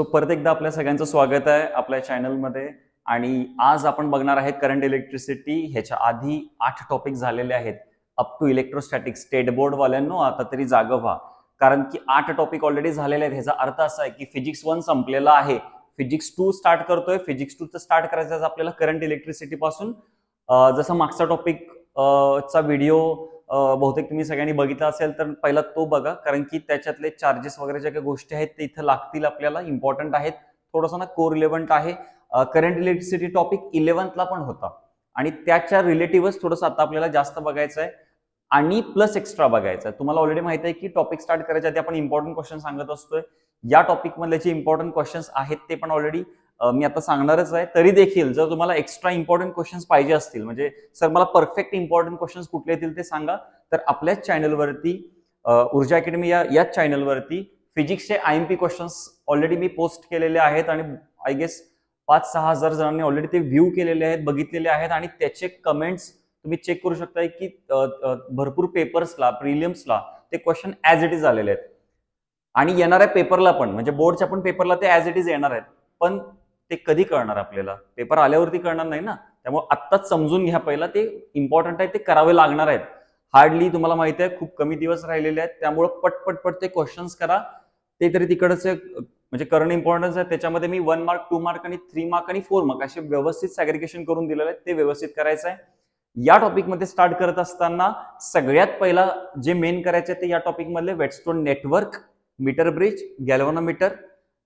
So परत एकदा आपल्या सगळ्यांचं स्वागत आहे आपल्या चॅनलमध्ये आणि आज आपण बघणार आहे करंट इलेक्ट्रिसिटी ह्याच्या आधी आठ टॉपिक झालेले आहेत अप टू इलेक्ट्रोस्टॅटिक स्टेट बोर्डवाल्यांनो आता तरी जाग व्हा कारण की आठ टॉपिक ऑलरेडी झालेले आहेत ह्याचा अर्थ असा आहे की फिजिक्स वन संपलेला आहे फिजिक्स टू स्टार्ट करतोय फिजिक्स टूचं स्टार्ट करायचं आपल्याला करंट इलेक्ट्रिसिटी पासून जसं मागचा टॉपिक चा व्हिडिओ बहुतेक तुम्ही सगळ्यांनी बघितलं असेल तर पहिला तो बघा कारण की त्याच्यातले चार्जेस वगैरे ज्या काही गोष्टी आहेत ते इथं लागतील आपल्याला इम्पॉर्टंट आहेत थोडासा ना कोर इलेव्हन्ट आहे करंट इलेक्ट्रिसिटी टॉपिक इलेव्हन्थला पण होता आणि त्याच्या रिलेटिव्हच थोडंसं आता आपल्याला जास्त बघायचं आहे आणि प्लस एक्स्ट्रा बघायचं आहे तुम्हाला ऑलरेडी माहिती आहे की टॉपिक स्टार्ट करायच्या आधी आपण इम्पॉर्टंट क्वेश्चन सांगत असतोय या टॉपिकमधले जे इम्पॉर्टंट क्वेश्चन्स आहेत ते पण ऑलरेडी मी आता सांगणारच आहे तरी देखील जर तुम्हाला एक्स्ट्रा इम्पॉर्टंट क्वेश्चन्स पाहिजे असतील म्हणजे सर मला परफेक्ट इम्पॉर्टंट क्वेश्चन्स कुठले येतील ते सांगा तर आपल्याच चॅनलवरती ऊर्जा अकॅडमी या याच चॅनलवरती फिजिक्सचे I M P questions already मी पोस्ट केलेले आहेत आणि आय गेस पाच सहा हजार जणांनी ऑलरेडी ते व्ह्यू केलेले आहेत बघितलेले आहेत आणि त्याचे कमेंट्स तुम्ही चेक करू शकता की भरपूर पेपर्सला प्रिलियम्सला ते क्वेश्चन ऍज इट इज आलेले आहेत आणि येणाऱ्या पेपरला पण म्हणजे बोर्डच्या पण पेपरला ते ॲज इट इज येणार आहेत पण ते कधी कळणार आपल्याला पेपर आल्यावरती कळणार नाही ना त्यामुळे आत्ताच समजून घ्या पहिला ते इम्पॉर्टंट आहे ते करावे लागणार आहेत हार्डली तुम्हाला माहिती आहे खूप कमी दिवस राहिलेले आहेत त्यामुळं पटपट पट ते क्वेश्चन्स करा ते तरी तिकडचे म्हणजे करणं इम्पॉर्टन्स आहे त्याच्यामध्ये मी वन मार्क टू मार्क आणि थ्री मार्क आणि फोर मार्क असे व्यवस्थित सॅग्रिगेशन करून दिलेले आहेत ते व्यवस्थित करायचं आहे या टॉपिकमध्ये स्टार्ट करत असताना सगळ्यात पहिला जे मेन करायचे ते या टॉपिकमधले wheatstone network meter bridge galvanometer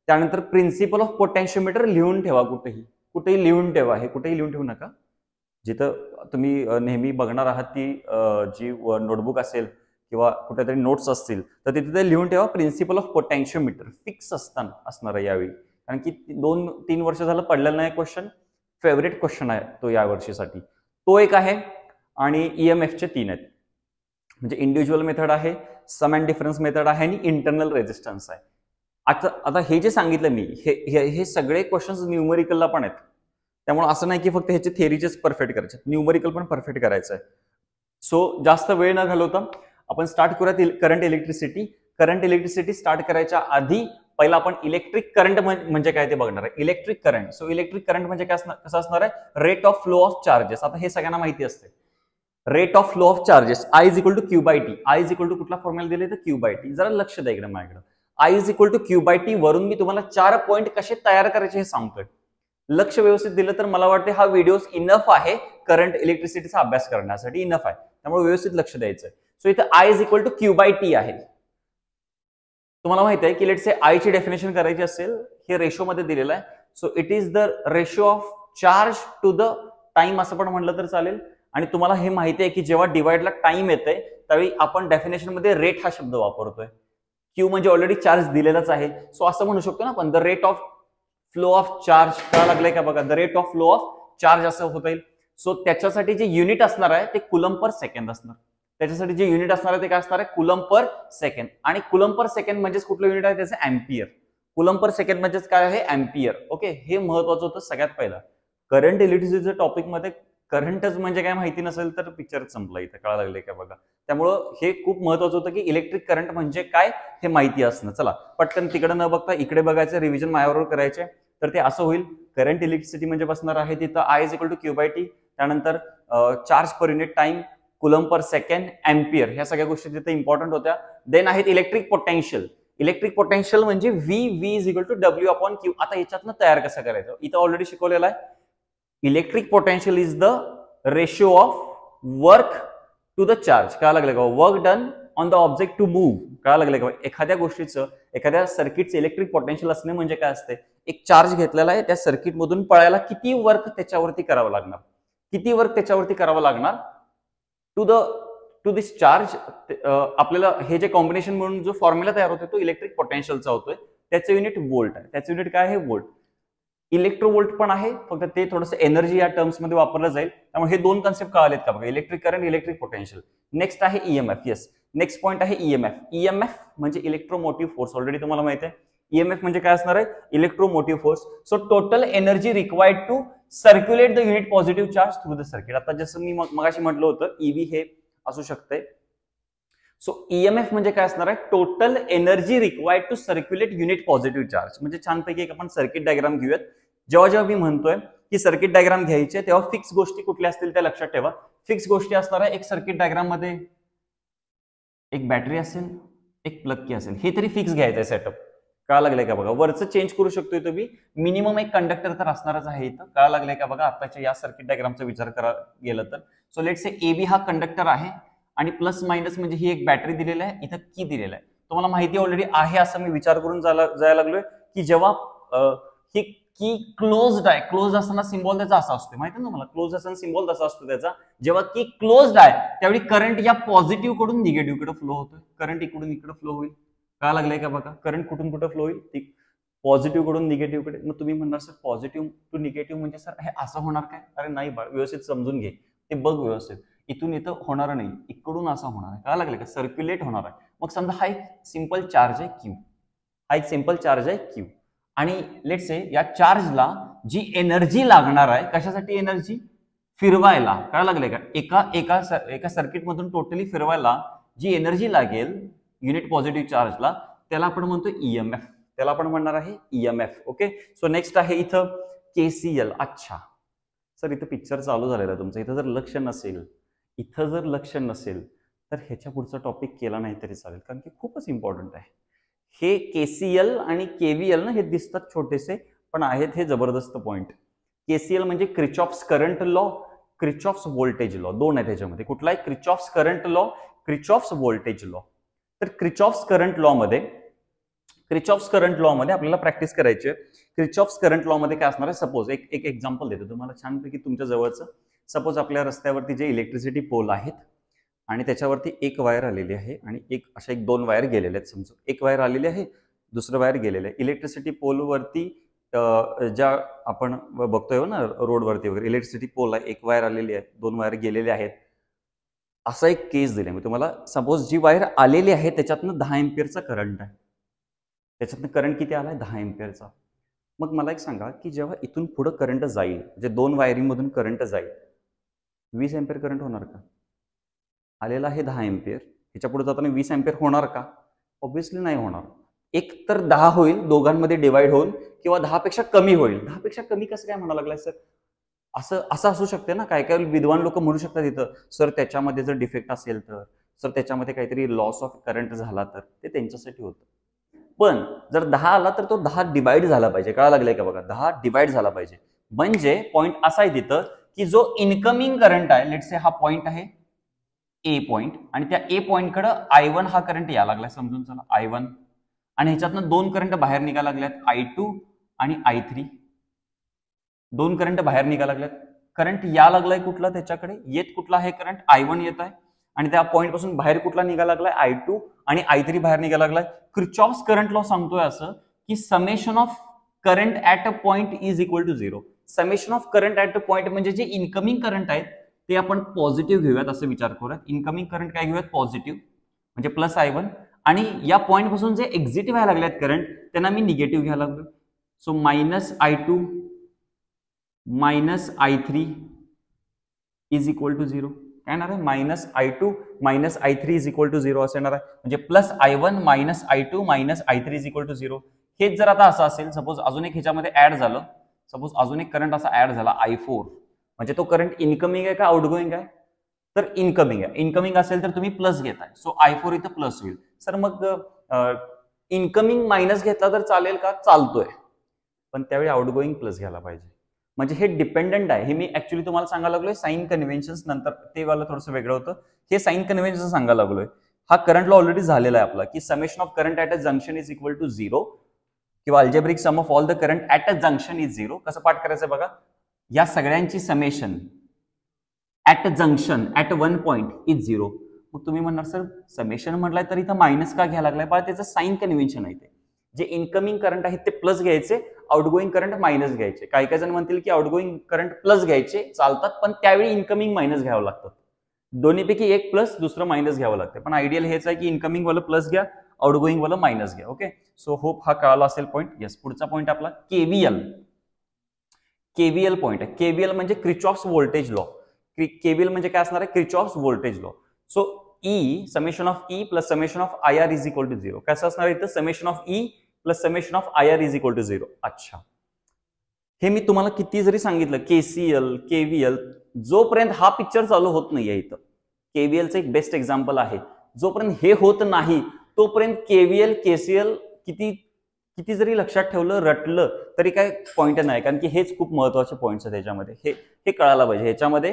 त्यानंतर प्रिन्सिपल ऑफ पोटॅन्शियोमीटर लिहून ठेवा कुठेही कुठेही लिहून ठेवा हे कुठेही लिहून ठेवू नका जिथं तुम्ही नेहमी बघणार आहात ती जी नोटबुक असेल किंवा कुठेतरी नोट्स असतील तर तिथे ते लिहून ठेवा प्रिन्सिपल ऑफ पोटॅन्शियोमीटर फिक्स असताना असणार आहे यावेळी कारण की दोन तीन वर्ष झालं पडलेलं नाही क्वेश्चन फेवरेट क्वेश्चन आहे तो या वर्षीसाठी तो एक आहे आणि ई e एम एफचे तीन आहेत म्हणजे इंडिव्हिज्युअल मेथड आहे सम अँड डिफरन्स मेथड आहे आणि इंटरनल रेजिस्टन्स आहे आता आता हे जे सांगितलं मी हे हे सगळे क्वेश्चन्स न्यूमरिकलला पण आहेत त्यामुळे असं नाही की फक्त ह्याचे थेरीचेच परफेक्ट करायचे न्यूमरिकल पण परफेक्ट करायचं आहे सो जास्त वेळ न घालवता आपण स्टार्ट करूयात current electricity current electricity start करायच्या आधी पहिला आपण इलेक्ट्रिक करंट म्हणजे काय ते बघणार आहे electric current so electric current म्हणजे काय असणार कसं असणार आहे rate of flow of charges आता हे सगळ्यांना माहिती असते rate of flow of charges I is equal to Q by T I is equal to कुठला फॉर्म्युला दिले तर क्यू बाय टी जरा लक्ष द्या इकडे माझ्याकडे I is equal to Q by T वरून मी तुम्हाला चार पॉईंट कसे तयार करायचे हे सांगतोय लक्ष व्यवस्थित दिलं तर मला वाटते हा व्हिडिओ इनफ आहे करंट इलेक्ट्रिसिटीचा अभ्यास करण्यासाठी इनफ आहे त्यामुळे व्यवस्थित लक्ष द्यायचं सो इथं I is equal to Q by T आहे तुम्हाला माहित आहे की लेट से ची डेफिनेशन करायची असेल हे रेशोमध्ये दिलेलं आहे so it is the ratio of charge to the time असं पण म्हटलं तर चालेल आणि तुम्हाला हे माहिती आहे की जेव्हा डिवाइडला टाइम येते त्यावेळी आपण डेफिनेशन मध्ये रेट हा शब्द वापरतोय क्यू म्हणजे ऑलरेडी चार्ज दिलेलाच आहे सो असं म्हणू शकतो ना आपण the rate of flow of charge का लागलाय का बघा the rate of flow of charge असं होता येईल सो त्याच्यासाठी जे युनिट असणार आहे ते कुलम पर सेकंड असणार त्याच्यासाठी जे युनिट असणार आहे ते काय असणार आहे कुलम पर सेकंड आणि कुलम पर सेकंड म्हणजेच कुठलं युनिट आहे त्याचं एम्पियर कुलम पर सेकंड म्हणजेच काय आहे एम्पियर ओके हे महत्वाचं होतं सगळ्यात पहिलं करंट इलेक्ट्रिसिटीच्या टॉपिकमध्ये करंटच म्हणजे काय माहिती नसेल तर पिक्चर संपला इथं कळा लागले काय बघा त्यामुळं हे खूप महत्वाचं होतं की इलेक्ट्रिक करंट म्हणजे काय हे माहिती असणं चला पटकन तिकडे न बघता इकडे बघायचं रिव्हिजन माझ्याबरोबर करायचे तर ते असं होईल करंट इलेक्ट्रिसिटी म्हणजे बसणार आहे तिथं I is equal to Q by T त्यानंतर charge per unit time coulomb per second ampere ह्या सगळ्या गोष्टी तिथे इम्पॉर्टंट होत्या देन आहेत इलेक्ट्रिक पोटेन्शियल इलेक्ट्रिक पोटेन्शियल म्हणजे V V is equal to W upon Q आता याच्यातनं तयार कसं करायचं इथं ऑलरेडी शिकवलेलं आहे electric potential is the ratio of work to the charge काय लागले का work done on the object to move काय लागले का एखाद्या गोष्टीचं एखाद्या सर्किटचं इलेक्ट्रिक पोटेन्शियल असणे म्हणजे काय असते एक चार्ज घेतलेला आहे त्या सर्किटमधून पळायला किती वर्क त्याच्यावरती करावं लागणार किती वर्क त्याच्यावरती करावं लागणार to the to this charge आपल्याला हे जे कॉम्बिनेशन म्हणून जो फॉर्म्युला तयार होतोय तो इलेक्ट्रिक पोटेन्शियलचा होतोय त्याचं युनिट वोल्ट आहे त्याचं युनिट काय आहे वोल्ट इलेक्ट्रोवोल्ट पण आहे फक्त ते थोडंसं एनर्जी या टर्म्समध्ये वापरलं जाईल त्यामुळे हे दोन कन्सेप्ट कळालेत का बघा electric current electric potential next आहे ईएमएफ येस नेक्स्ट पॉईंट आहे ईएमएफ e ईएमएफ e म्हणजे इलेक्ट्रोमोटिव्ह फोर्स ऑलरेडी तुम्हाला माहिती आहे ईएमएफ e म्हणजे काय असणार आहे electromotive force so total energy required to circulate the unit positive charge through the circuit आता जसं मी मगाशी म्हटलं होतं ईव्ही हे असू शकते सो ईएमएफ म्हणजे काय असणार आहे total energy required to circulate unit positive charge म्हणजे छानपैकी एक आपण सर्किट डायग्राम घेऊयात जेव्हा जेव्हा मी म्हणतोय की सर्किट डायग्राम घ्यायचे तेव्हा फिक्स गोष्टी कुठल्या असतील त्या लक्षात ठेवा फिक्स गोष्टी आहे एक सर्किट डायग्राम मध्ये एक बॅटरी असेल एक प्लग की असेल हे तरी फिक्स घ्यायचं आहे सेटअप का लागलंय का बघा वरचं चेंज करू शकतोय तुम्ही मिनिमम एक कंडक्टर तर असणारच आहे इथं का लागलंय का बघा आताच्या या सर्किट डायग्रामचा विचार करा गेला तर so let say A B हा कंडक्टर आहे आणि प्लस मायनस म्हणजे ही एक बॅटरी दिलेली आहे इथं की दिलेला आहे तुम्हाला माहिती ऑलरेडी आहे असं मी विचार करून जायला लागलोय की जेव्हा ही की क्लोज्ड आहे क्लोज असताना सिम्बॉल त्याचा असा असतो माहिती ना मला क्लोज असताना सिम्बॉल तसा असतो त्याचा जेव्हा की क्लोज्ड आहे त्यावेळी करंट या पॉझिटिव्ह कडून निगेटिव्ह कडे फ्लो होतोय करंट इकडून इकडे फ्लो होईल काय लागलंय का बघा करंट कुठून कुठं फ्लो होईल पॉझिटिव्ह कडून निगेटिव्ह कडे मग तुम्ही म्हणणार सर पॉझिटिव्ह टू निगेटिव्ह म्हणजे सर हे असं होणार काय अरे नाही बाळ व्यवस्थित समजून घे ते बघ व्यवस्थित इथून इथं होणार नाही इकडून असा होणार आहे काय लागलं का सर्क्युलेट होणार आहे मग समजा हा एक सिम्पल चार्ज आहे क्यू हा एक सिम्पल चार्ज आहे क्यू आणि लेट्स से या चार्जला जी एनर्जी लागणार आहे कशासाठी एनर्जी फिरवायला काय लागले का एका एका एका सर्किटमधून टोटली फिरवायला जी एनर्जी लागेल युनिट पॉझिटिव्ह चार्जला त्याला आपण म्हणतो ई एम एफ त्याला आपण म्हणणार आहे E M F okay so next आहे इथं के सी एल अच्छा सर इथं पिक्चर चालू झालेलं आहे तुमचं इथं जर लक्ष नसेल इथं जर लक्ष नसेल तर ह्याच्या पुढचा टॉपिक केला नाही तरी चालेल कारण की खूपच इम्पॉर्टंट आहे हे केसीएल आणि के व्ही एल ना हे दिसतात छोटेसे पण आहेत हे जबरदस्त पॉईंट केसीएल म्हणजे क्रिच म्हणजे current law Kirchhoff's voltage law दोन आहे त्याच्यामध्ये कुठला आहे Kirchhoff's current law Kirchhoff's voltage law तर क्रिचॉफ्स करंट लॉ लॉमध्ये क्रिचॉफ्स करंट लॉ मध्ये आपल्याला प्रॅक्टिस करायची क्रिच ऑफ करंट मध्ये काय असणार आहे सपोज एक एक एक्झाम्पल देतो तुम्हाला छानपैकी तुमच्या जवळचं सपोज आपल्या रस्त्यावरती जे इलेक्ट्रिसिटी पोल आहेत आणि त्याच्यावरती एक वायर आलेली आहे आणि एक अशा एक दोन वायर गेलेले आहेत समजा एक वायर आलेली आहे दुसरं वायर गेलेलं आहे इलेक्ट्रिसिटी पोलवरती ज्या आपण बघतोय हो ना रोडवरती वगैरे इलेक्ट्रिसिटी पोल आहे एक वायर आलेली आहे दोन वायर गेलेले आहेत असा एक केस दिला मी तुम्हाला सपोज जी वायर आलेली आहे त्याच्यातनं दहा एम्पियरचा करंट आहे त्याच्यातनं करंट किती आला आहे दहा एम्पियरचा मग मला एक सांगा की जेव्हा इथून पुढं करंट जाईल म्हणजे दोन वायरिंगमधून करंट जाईल वीस एम्पियर करंट होणार का आलेला आहे दहा एम्पियर ह्याच्या पुढे जाताना वीस एम्पियर होणार का ऑब्व्हियसली नाही होणार एक तर दहा होईल दोघांमध्ये डिवाइड होऊन किंवा पेक्षा कमी होईल पेक्षा कमी कसं काय म्हणायला लागलाय सर असं असं असू शकते ना काय काय विद्वान लोक म्हणू शकतात इथं सर त्याच्यामध्ये जर डिफेक्ट असेल तर सर त्याच्यामध्ये काहीतरी लॉस ऑफ करंट झाला तर ते त्यांच्यासाठी होतं पण जर दहा आला तर तो दहा डिवाइड झाला पाहिजे काय लागलाय का बघा दहा डिवाइड झाला पाहिजे म्हणजे पॉईंट असा आहे तिथं की जो इनकमिंग करंट आहे लेट्स से हा पॉईंट आहे ए पॉईंट आणि त्या ए कडे आय वन हा करंट या लागलाय समजून चला आय वन आणि ह्याच्यातनं दोन करंट बाहेर निघायला लागल्यात आय टू आणि आय थ्री दोन करंट बाहेर निघायला लागल्यात करंट या लागलाय कुठला त्याच्याकडे येत कुठला हे करंट आय वन येत आहे आणि त्या पॉइंट पासून बाहेर कुठला निघायला लागलाय आय टू आणि आय थ्री बाहेर निघायला लागलाय क्रिचॉफ्स करंट लॉ सांगतोय असं की summation of current at a point is equal to zero summation of current at a point म्हणजे जे इनकमिंग करंट आहेत ते आपण पॉझिटिव्ह घेऊयात असं विचार करूयात इन्कमिंग करंट काय घेऊयात पॉझिटिव्ह म्हणजे प्लस आय वन आणि या पॉईंटपासून जे एक्झिट व्हायला आहेत करंट त्यांना मी निगेटिव्ह घ्यायला लागलो so minus I two minus I three is equal to zero काय येणार आहे minus I two minus I three is equal to zero असं येणार आहे म्हणजे plus I one minus I two minus I three is equal to zero हेच जर आता असं असेल सपोज अजून एक ह्याच्यामध्ये ऍड झालं सपोज अजून एक करंट असा ऍड झाला आय फोर म्हणजे तो करंट इनकमिंग आहे का आउटगोईंग आहे तर इनकमिंग आहे इन्कमिंग असेल तर तुम्ही प्लस घेताय सो आय फोर इथं प्लस होईल सर मग इनकमिंग मायनस घेतला तर चालेल का चालतोय पण त्यावेळी आउटगोईंग प्लस घ्यायला पाहिजे म्हणजे हे डिपेंडंट आहे हे मी ऍक्च्युली तुम्हाला सांगायला लागलोय साईन कन्व्हेन्शन नंतर ते वाला थोडंसं वेगळं होतं हे साईन कन्व्हेन्शन सांगायला लागलोय हा करंटला ऑलरेडी झालेला आहे आपला की summation of current at a junction is equal to zero किंवा algebraic sum of all the current at a junction is zero कसं पाठ करायचं बघा या सगळ्यांची summation at junction at one point is zero मग तुम्ही म्हणणार सर समेशन म्हटलंय तर इथं मायनस का घ्या लागलाय पण त्याचं साईन कन्व्हेन्शन आहे ते जे इन्कमिंग करंट आहे ते प्लस घ्यायचे आउटगोईंग करंट मायनस घ्यायचे काही काही जण म्हणतील की आउटगोईंग करंट प्लस घ्यायचे चालतात पण त्यावेळी इन्कमिंग मायनस घ्यावं लागतं दोन्हीपैकी एक प्लस दुसरं मायनस घ्यावं लागतं पण आयडियल हेच आहे की इनकमिंग वाला प्लस घ्या आउटगोईंग वाला मायनस घ्या ओके सो होप हा कळाला असेल पॉईंट येस पुढचा पॉईंट आपला केव्हीएल केवीएल पॉईंट आहे केवीएल म्हणजे क्रिचॉफ्स व्होल्टेज लॉ केवीएल म्हणजे काय असणार आहे Kirchhoff's voltage law so E summation of E plus summation of I R is equal to zero कसं असणार इथं summation of E plus summation of I R is equal to zero अच्छा हे मी तुम्हाला किती जरी सांगितलं केसीएल केव्हीएल जोपर्यंत हा पिक्चर चालू होत नाही आहे इथं केव्हीएलचं एक बेस्ट एक्झाम्पल आहे जोपर्यंत हे होत नाही तोपर्यंत केव्हीएल केसीएल किती किती जरी लक्षात ठेवलं रटलं तरी काय पॉईंट नाही कारण की हेच खूप महत्वाचे पॉईंट्स आहेत ह्याच्यामध्ये हे हे कळायला पाहिजे ह्याच्यामध्ये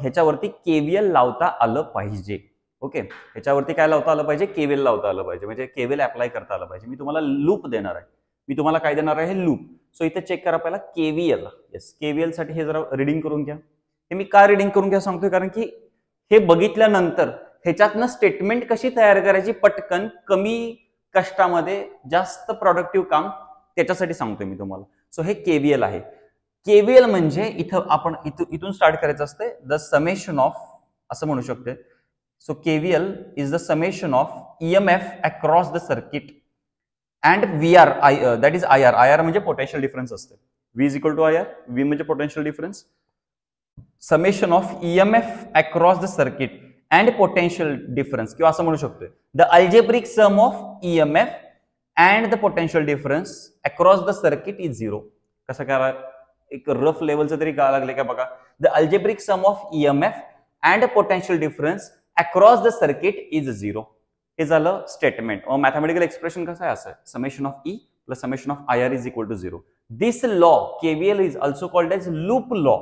ह्याच्यावरती केव्हीएल लावता आलं पाहिजे ओके ह्याच्यावरती काय लावता आलं पाहिजे केव्हीएल लावता आलं पाहिजे म्हणजे केवेल अप्लाय करता आलं पाहिजे मी तुम्हाला लूप देणार आहे मी तुम्हाला काय देणार आहे लूप सो इथे चेक करा पहिला केव्हीएल येस केव्हीएल साठी हे जरा रिडिंग करून घ्या हे मी का रिडिंग करून घ्या सांगतोय कारण की हे बघितल्यानंतर ह्याच्यातनं स्टेटमेंट कशी तयार करायची पटकन कमी कष्टामध्ये जास्त प्रॉडक्टिव्ह काम त्याच्यासाठी सांगतोय मी तुम्हाला सो हे केव्हीएल आहे केव्हीएल म्हणजे इथं आपण इथून स्टार्ट करायचं असते द समेशन ऑफ असं म्हणू शकते so KVL is the summation of EMF across the circuit and V R I that is I R I R म्हणजे पोटेन्शियल डिफरन्स असते V is equal to I R V म्हणजे potential difference summation of EMF across the circuit and potential difference कि algebraic म्हणू शकतोय the algebraic sum of EMF and the potential difference across the circuit is zero कस कर एक rough level तरी का लगे क्या बघा the algebraic sum of EMF and potential difference across the circuit is zero statement और मैथमेटिकल एक्सप्रेशन कस है summation of E plus summation of I R is equal to zero this law KVL is also called as loop law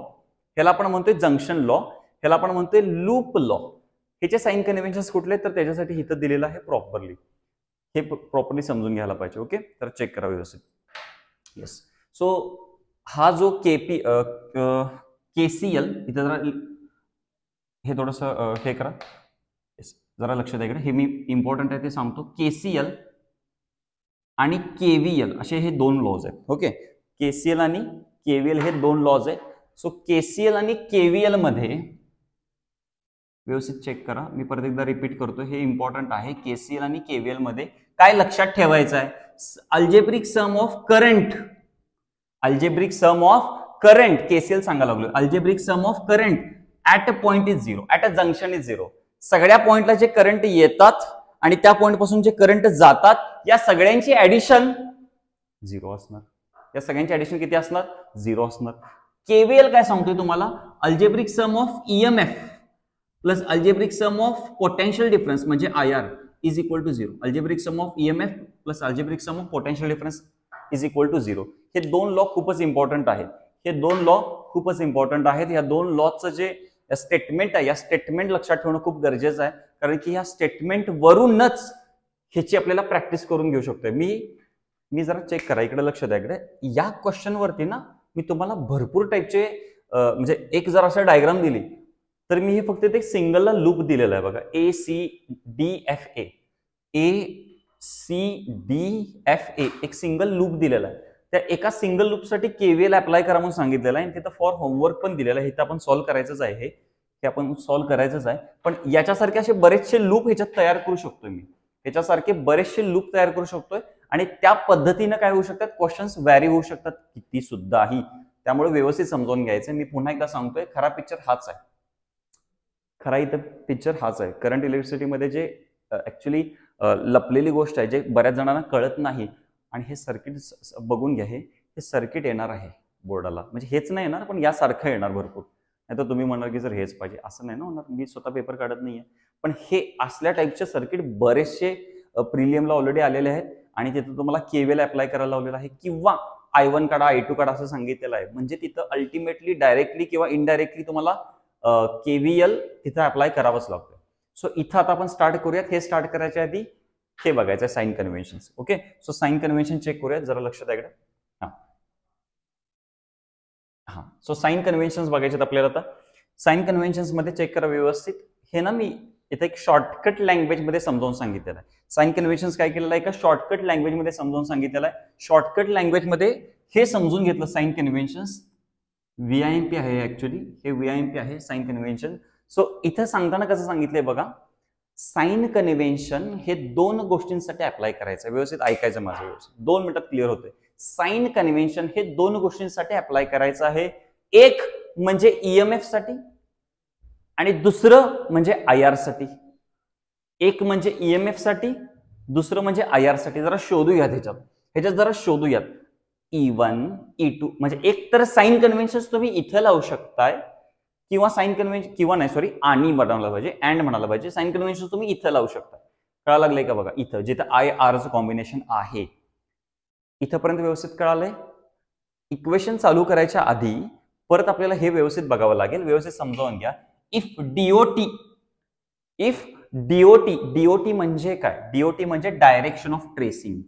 हेला junction law हेला loop law ह्याचे sign conventions कुठले तर त्याच्यासाठी इथं दिलेलं आहे प्रॉपरली हे प्रॉपरली समजून घ्यायला पाहिजे ओके तर चेक करा व्यवस्थित येस सो हा जो K P K C L इथं जरा हे थोडंसं हे करा येस जरा लक्षात इकडे हे मी इम्पॉर्टंट आहे ते सांगतो के सी एल आणि के व्ही एल असे हे दोन लॉज आहेत ओके के सी एल आणि के व्ही एल हे दोन लॉज आहेत सो के सी एल आणि के व्ही मध्ये व्यवस्थित चेक करा मी परत एकदा रिपीट करतो हे इम्पॉर्टंट आहे केसीएल आणि केव्हीएल मध्ये काय लक्षात ठेवायचं आहे algebraic sum of current algebraic sum of current KCL सांगायला लागलो algebraic sum of current at a point is zero at a junction is zero सगळ्या पॉइंटला जे करंट येतात आणि त्या पॉइंट पासून जे करंट जातात या सगळ्यांची ऍडिशन झिरो असणार या सगळ्यांची ऍडिशन किती असणार झिरो असणार केव्हीएल काय सांगतोय तुम्हाला algebraic sum of EMF plus algebraic sum of potential difference म्हणजे I R is equal to zero algebraic sum of F plus algebraic sum of potential difference is equal to zero हे दोन law खूपच important आहेत हे दोन law खूपच important आहेत ह्या दोन लॉचं जे स्टेटमेंट आहे या स्टेटमेंट लक्षात ठेवणं खूप गरजेचं आहे कारण की ह्या स्टेटमेंट वरूनच ह्याची आपल्याला प्रॅक्टिस करून घेऊ शकतो मी मी जरा चेक करा इकडे लक्ष द्या इकडे या क्वेश्चनवरती ना मी तुम्हाला भरपूर टाईपचे म्हणजे एक जर असं डायग्राम दिली तर मी हे फक्त ते सिंगलला लूप दिलेलं आहे बघा A C D F A A C D F A एक सिंगल लूप दिलेला आहे त्या एका सिंगल लूपसाठी केव्हीएल अप्लाय करा म्हणून सांगितलेलं आहे आणि तिथं फॉर होमवर्क पण दिलेलं आहे हे तर आपण सॉल्व्ह करायचंच आहे हे आपण सॉल्व्ह करायचंच आहे पण याच्यासारखे असे बरेचसे लूप ह्याच्यात तयार करू शकतोय मी ह्याच्यासारखे बरेचसे लूप तयार करू शकतोय आणि त्या पद्धतीनं काय होऊ शकतात क्वेश्चन्स व्हॅरी होऊ शकतात किती सुद्धाही त्यामुळे व्यवस्थित समजावून घ्यायचं मी पुन्हा एकदा सांगतोय खरा पिक्चर हाच आहे खरा इथं पिक्चर हाच आहे करंट इलेक्ट्रिसिटीमध्ये जे ॲक्च्युली लपलेली गोष्ट आहे जे बऱ्याच जणांना कळत नाही आणि हे सर्किट बघून घ्या हे सर्किट येणार आहे बोर्डाला म्हणजे हेच नाही येणार पण यासारखं येणार भरपूर नाही तर तुम्ही म्हणाल की जर हेच पाहिजे असं नाही ना होणार मी स्वतः पेपर काढत नाही आहे पण हे असल्या टाईपचे सर्किट बरेचसे प्रीमियमला ऑलरेडी आलेले आहेत आणि तिथं तुम्हाला केवेल अप्लाय करायला लावलेलं आहे किंवा आय वन काढा आय टू काढा असं सांगितलेलं आहे म्हणजे तिथं अल्टिमेटली डायरेक्टली किंवा इनडायरेक्टली तुम्हाला केव्हीएल तिथं अप्लाय करावंच लागतं सो इथं आता आपण स्टार्ट करूयात हे स्टार्ट करायच्या आधी हे बघायचं sign convention okay so sign convention check करूयात जरा लक्षात द्या हा हां सो साईन कन्व्हेन्शन बघायचे आपल्याला आता साईन कन्व्हेन्शन मध्ये चेक करा व्यवस्थित हे ना मी इथे एक शॉर्टकट लँग्वेज मध्ये समजावून सांगितलेलं आहे साइन कन्व्हेन्शन काय केलेला आहे का शॉर्टकट लँग्वेज मध्ये समजावून सांगितलेलं आहे शॉर्टकट लँग्वेज मध्ये हे समजून घेतलं साइन कन्व्हेन्शन्स व्ही पी आहे ऍक्च्युली हे व्ही आय एम पी आहे साईन कन्व्हेन्शन सो इथं सांगताना कसं सांगितलंय बघा साईन कन्व्हेन्शन हे दोन गोष्टींसाठी अप्लाय करायचं व्यवस्थित ऐकायचं माझं व्यवस्थित दोन मिनिटात क्लिअर होते साईन कन्व्हेन्शन हे दोन गोष्टींसाठी अप्लाय करायचं आहे एक म्हणजे ईएमएफ e साठी आणि दुसरं म्हणजे आय आर साठी एक म्हणजे ईएमएफ e साठी दुसरं म्हणजे आय आर साठी जरा शोधूयात ह्याच्यात ह्याच्यात जरा शोधूयात ई वन ई टू म्हणजे एक तर साईन कन्व्हेन्शन तुम्ही इथं लावू शकताय किंवा साईन कन्व्हेन्शन किंवा नाही सॉरी आणि म्हणायला पाहिजे अँड म्हणायला पाहिजे साईन कन्व्हेन्शन तुम्ही इथं लावू शकता कळा लागलंय का बघा इथं जिथं आय आरचं कॉम्बिनेशन आहे इथंपर्यंत व्यवस्थित कळालंय इक्वेशन चालू करायच्या आधी परत आपल्याला हे व्यवस्थित बघावं लागेल व्यवस्थित समजावून घ्या if DOT if DOT DOT म्हणजे काय डीओटी म्हणजे डायरेक्शन ऑफ ट्रेसिंग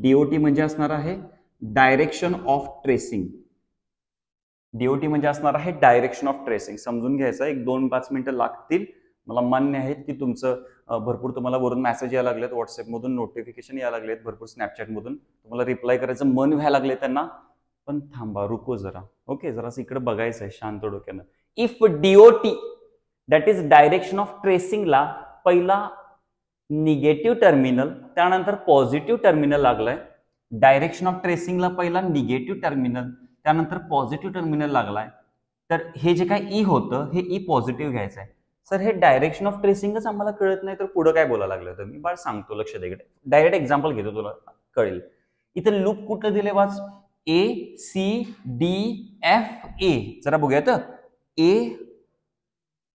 डीओटी म्हणजे असणार आहे डायरेक्शन ऑफ ट्रेसिंग डीओटी म्हणजे असणार आहे डायरेक्शन ऑफ ट्रेसिंग समजून घ्यायचं एक दोन पाच मिनिटं लागतील मला मान्य आहेत की तुमचं भरपूर तुम्हाला वरून मेसेज यायला लागलेत व्हॉट्सअपमधून नोटिफिकेशन यायला लागलेत भरपूर स्नॅपचॅटमधून तुम्हाला रिप्लाय करायचं मन व्हायला लागले त्यांना पण थांबा रुको जरा ओके जरा इकडे बघायचं आहे शांत डोक्यानं if DOT that is direction of ट्रेसिंगला पहिला निगेटिव्ह टर्मिनल त्यानंतर पॉझिटिव्ह टर्मिनल लागलाय डायरेक्शन ऑफ ट्रेसिंगला पहिला निगेटिव्ह टर्मिनल त्यानंतर पॉझिटिव्ह टर्मिनल लागलाय तर हे जे काय ई e होतं हे ई e पॉझिटिव्ह घ्यायचं आहे सर हे डायरेक्शन ऑफ ट्रेसिंगच आम्हाला कळत नाही तर पुढं काय बोलायला लागलं होतं मी बाळ सांगतो लक्ष दे डायरेक्ट एक्झाम्पल घेतो तुला कळेल इथं लूप कुठलं दिले वाच A C D F A जरा बघूयात A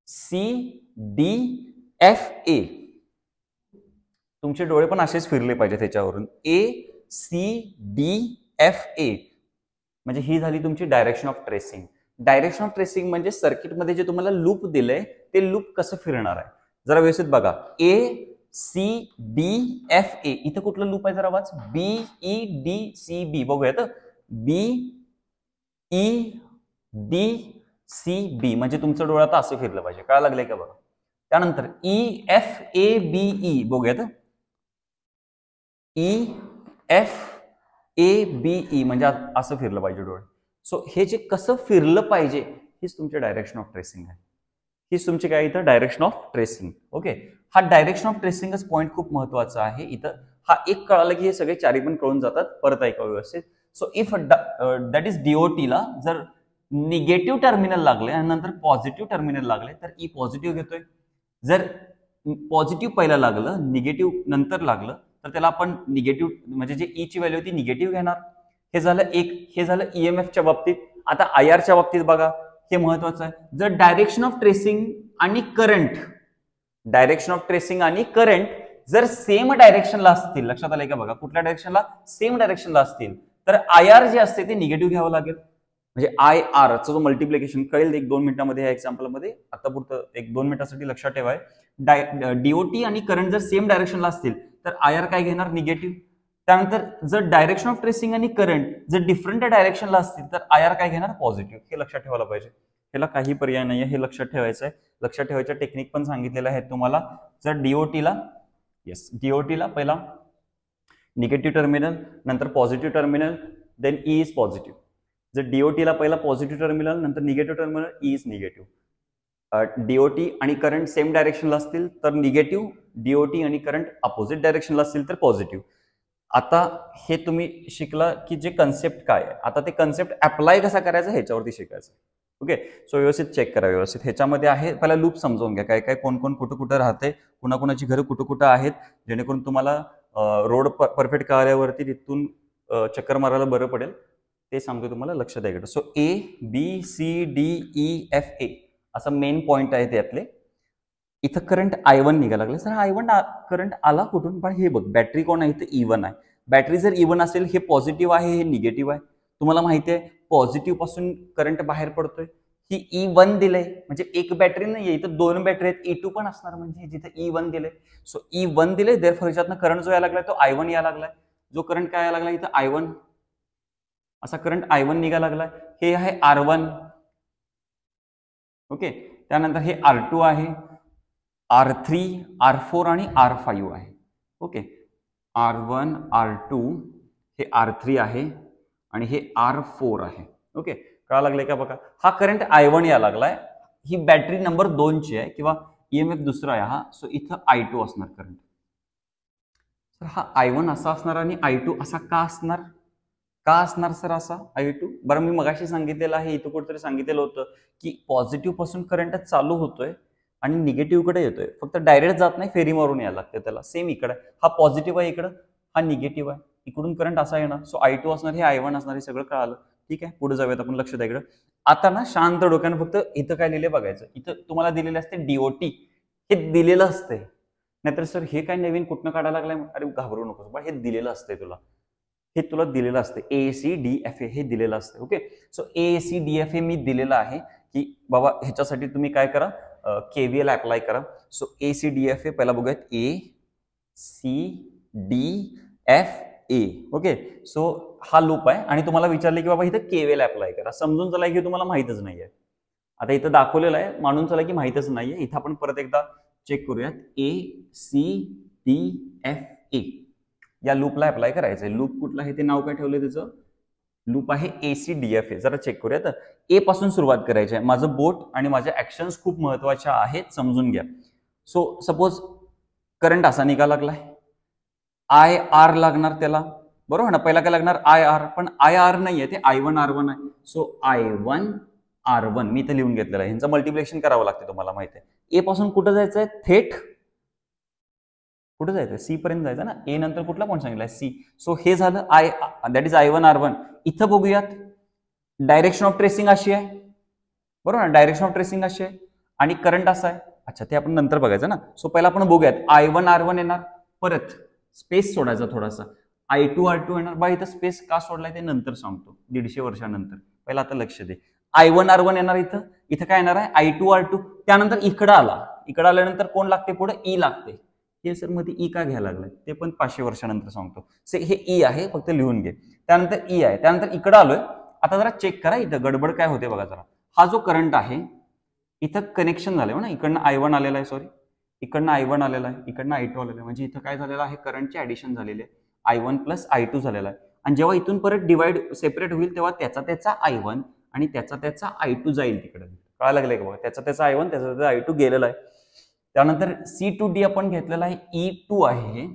C D F A तुमचे डोळे पण असेच फिरले पाहिजे त्याच्यावरून A C D F A म्हणजे ही झाली तुमची direction of tracing direction of tracing म्हणजे सर्किटमध्ये जे तुम्हाला लूप दिलंय ते लूप कसं फिरणार आहे जरा व्यवस्थित बघा A C D F A इथं कुठलं लूप आहे जरा आवाज B E D C B बघूयात B E D C B म्हणजे तुमचं डोळं आता असं फिरलं पाहिजे काय लागलंय का बघा त्यानंतर E F A B E बघूयात E F A B E म्हणजे असं फिरलं पाहिजे डोळे सो हे जे कसं फिरलं पाहिजे हीच तुमची डायरेक्शन ऑफ ट्रेसिंग आहे हीच तुमची काय इथं डायरेक्शन ऑफ ट्रेसिंग ओके हा डायरेक्शन ऑफ ट्रेसिंगच पॉईंट खूप महत्वाचा आहे इथं हा एक कळाला की हे सगळे चारी पण कळून जातात परत ऐका व्यवस्थित सो इफ दॅट इज डीओटीला जर निगेटिव्ह टर्मिनल लागले आणि नंतर पॉझिटिव्ह टर्मिनल लागले तर ई e पॉझिटिव्ह घेतोय जर पॉझिटिव्ह पहिला लागलं निगेटिव्ह नंतर लागलं तर त्याला आपण निगेटिव्ह म्हणजे जे ई e ची व्हॅल्यू ती निगेटिव्ह घेणार हे झालं एक हे झालं ईएमएफच्या e बाबतीत आता आय आरच्या बाबतीत बघा हे महत्वाचं आहे जर डायरेक्शन ऑफ ट्रेसिंग आणि करंट डायरेक्शन ऑफ ट्रेसिंग आणि करंट जर सेम डायरेक्शनला असतील लक्षात आले का बघा कुठल्या डायरेक्शनला सेम डायरेक्शनला असतील तर आय आर जे असते ते निगेटिव्ह घ्यावं लागेल म्हणजे आय आरचं जो मल्टिप्लिकेशन कळेल एक दोन मिनिटांमध्ये या एक्झाम्पलमध्ये आता एक दोन मिनिटासाठी लक्षात ठेवाय डाय डीओटी आणि करंट जर सेम डायरेक्शनला असतील तर आय आर काय घेणार निगेटिव्ह त्यानंतर जर डायरेक्शन ऑफ ट्रेसिंग आणि करंट जर डिफरंट डायरेक्शनला असतील तर आय आर काय घेणार पॉझिटिव्ह हे लक्षात ठेवायला पाहिजे ह्याला काही पर्याय नाही आहे हे लक्षात ठेवायचं आहे लक्षात ठेवायच्या टेक्निक पण सांगितलेल्या आहेत तुम्हाला जर डीओटीला येस डीओटीला पहिला निगेटिव्ह टर्मिनल नंतर positive terminal then E is positive जर डीओटीला पहिला पॉझिटिव्ह टर्मिनल नंतर negative terminal E is negative DOT आणि करंट सेम डायरेक्शनला असतील तर निगेटिव्ह डीओटी आणि करंट अपोजिट डायरेक्शनला असतील तर पॉझिटिव्ह आता हे तुम्ही शिकला की जे कन्सेप्ट काय आहे आता ते कन्सेप्ट अप्लाय कसा करायचा ह्याच्यावरती शिकायचं ओके सो व्यवस्थित चेक करा व्यवस्थित ह्याच्यामध्ये आहे पहिला लूप समजावून घ्या काय काय कोण कोण कुठं कुठं राहते कुणाकुणाची घरं कुठं कुठं आहेत जेणेकरून तुम्हाला रोड परफेक्ट कार्यावरती तिथून चक्कर मारायला बरं पडेल ते सांगतो तुम्हाला लक्ष द्यायकडे so A B C D E F A असा मेन पॉईंट आहे त्यातले इथं करंट आय वन निघायला लागले सर आय वन करंट आला कुठून पण हे बघ बॅटरी कोण आहे इथं इवन e आहे बॅटरी जर इवन e असेल हे पॉझिटिव्ह आहे हे निगेटिव्ह आहे तुम्हाला माहिती आहे पॉझिटिव्ह पासून करंट बाहेर पडतोय ही ई e वन दिलंय म्हणजे एक बॅटरी आहे इथं दोन बॅटरी आहेत ई टू पण असणार म्हणजे जिथे ई वन दिले सो ई वन दिले दर फरच्यातनं करंट जो यायला लागलाय तो आय वन यायला लागलाय जो करंट काय यायला लागलाय इथं आय वन असा करंट आय वन निघायला लागलाय हे आहे आर वन ओके त्यानंतर हे आर टू आहे आर थ्री आर फोर आणि आर फाईव्ह आहे okay R one R two हे आर थ्री आहे आणि हे आर फोर आहे ओके कळा लागले का बघा हा करंट आय वन या लागलाय ही बॅटरी नंबर दोनची आहे किंवा एफ e दुसरा आहे हा सो इथं आय टू असणार करंट तर हा आय वन असा असणार आणि आय टू असा का असणार का असणार सर असा आय टू बरं मी मगाशी सांगितलेलं आहे इथं कुठेतरी सांगितलेलं होतं की पॉझिटिव्ह पासून करंट चालू होतोय आणि निगेटिव्हकडे येतोय फक्त डायरेक्ट जात नाही फेरी मारून यायला लागते त्याला सेम इकडे हा पॉझिटिव्ह आहे इकडं हा निगेटिव्ह आहे इकडून करंट असा येणार सो आय टू असणार हे आय वन असणार हे सगळं कळालं ठीक आहे पुढे जाऊयात आपण लक्ष द्या इकडं आता ना शांत डोक्याने फक्त इथं काय लिहिले बघायचं इथं तुम्हाला दिलेले असते डीओटी हे दिलेलं असते नाहीतर सर हे काय नवीन कुठनं काढायला लागलंय अरे घाबरू नकोस बा हे दिलेलं असतंय तुला हे तुला दिलेलं असतं A C D F A हे दिलेलं असतं okay so A C D F A मी दिलेलं आहे की बाबा ह्याच्यासाठी तुम्ही काय करा के व्ही एल अप्लाय करा so A C D F A पहिला बघूयात A C D F A okay so हा लूप आहे आणि तुम्हाला विचारले की बाबा इथं के व्ही एल अप्लाय करा समजून चला की तुम्हाला माहीतच नाही आहे आता इथं दाखवलेलं आहे मानून चला की माहीतच नाही आहे इथं आपण परत एकदा चेक करूयात A C D F A या लूपला अप्लाय करायचं आहे लूप कुठलं आहे ते नाव काय ठेवलं त्याचं लूप आहे A C D F A जरा चेक करूयात ए पासून सुरुवात करायची आहे माझं बोट आणि माझ्या ॲक्शन्स खूप महत्वाच्या आहेत समजून घ्या सो सपोज करंट असा निघा लागलाय आय आर लागणार त्याला बरोबर ना पहिला काय लागणार आय आर पण आय आर नाही आहे ते आय वन आर वन आहे so I one R one मी इथे लिहून घेतलेलं आहे ह्यांचं मल्टिप्लेक्शन करावं लागतं तुम्हाला माहिती आहे ए पासून कुठं जायचं आहे थेट कुठं जायचं सी पर्यंत जायचं ना ए नंतर कुठला पॉईंट सांगितला सी सो हे झालं I that is I one R one इथं बघूयात डायरेक्शन ऑफ ट्रेसिंग अशी आहे बरोबर ना डायरेक्शन ऑफ ट्रेसिंग अशी आहे आणि करंट असा आहे अच्छा ते आपण नंतर बघायचं ना सो पहिला आपण बघूयात आय वन आर वन येणार परत स्पेस सोडायचा थोडासा आय टू आर टू येणार बा इथं स्पेस का सोडलाय ते नंतर सांगतो दीडशे वर्षानंतर पहिला आता लक्ष दे आय वन आर वन येणार इथं इथं काय येणार आहे आय टू आर टू त्यानंतर इकडं आला इकडं आल्यानंतर कोण लागते पुढे ई e लागते हे सर मध्ये ई का घ्यायला लागलाय ते पण पाचशे वर्षानंतर सांगतो से हे ई आहे फक्त लिहून घे त्यानंतर ई आहे त्यानंतर इकडं आलोय आता जरा चेक करा इथं गडबड काय होते बघा जरा हा जो करंट आहे इथं कनेक्शन झालंय हो ना इकडनं आय वन आलेला आहे सॉरी इकडनं आय वन आलेला आहे इकडनं आय टू आलेला आहे म्हणजे इथं काय झालेलं आहे करंटचे ऍडिशन झालेले आहे I one plus I two झालेला आहे आणि जेव्हा इथून परत डिवाइड सेपरेट होईल तेव्हा त्याचा त्याचा आय वन आणि त्याचा त्याचा आय टू जाईल तिकडे कळायला लागलंय का बघा त्याचा त्याचा आय वन त्याचा त्याचा आय टू गेलेला आहे त्यानंतर सी टू डी आपण घेतलेला आहे ई e टू आहे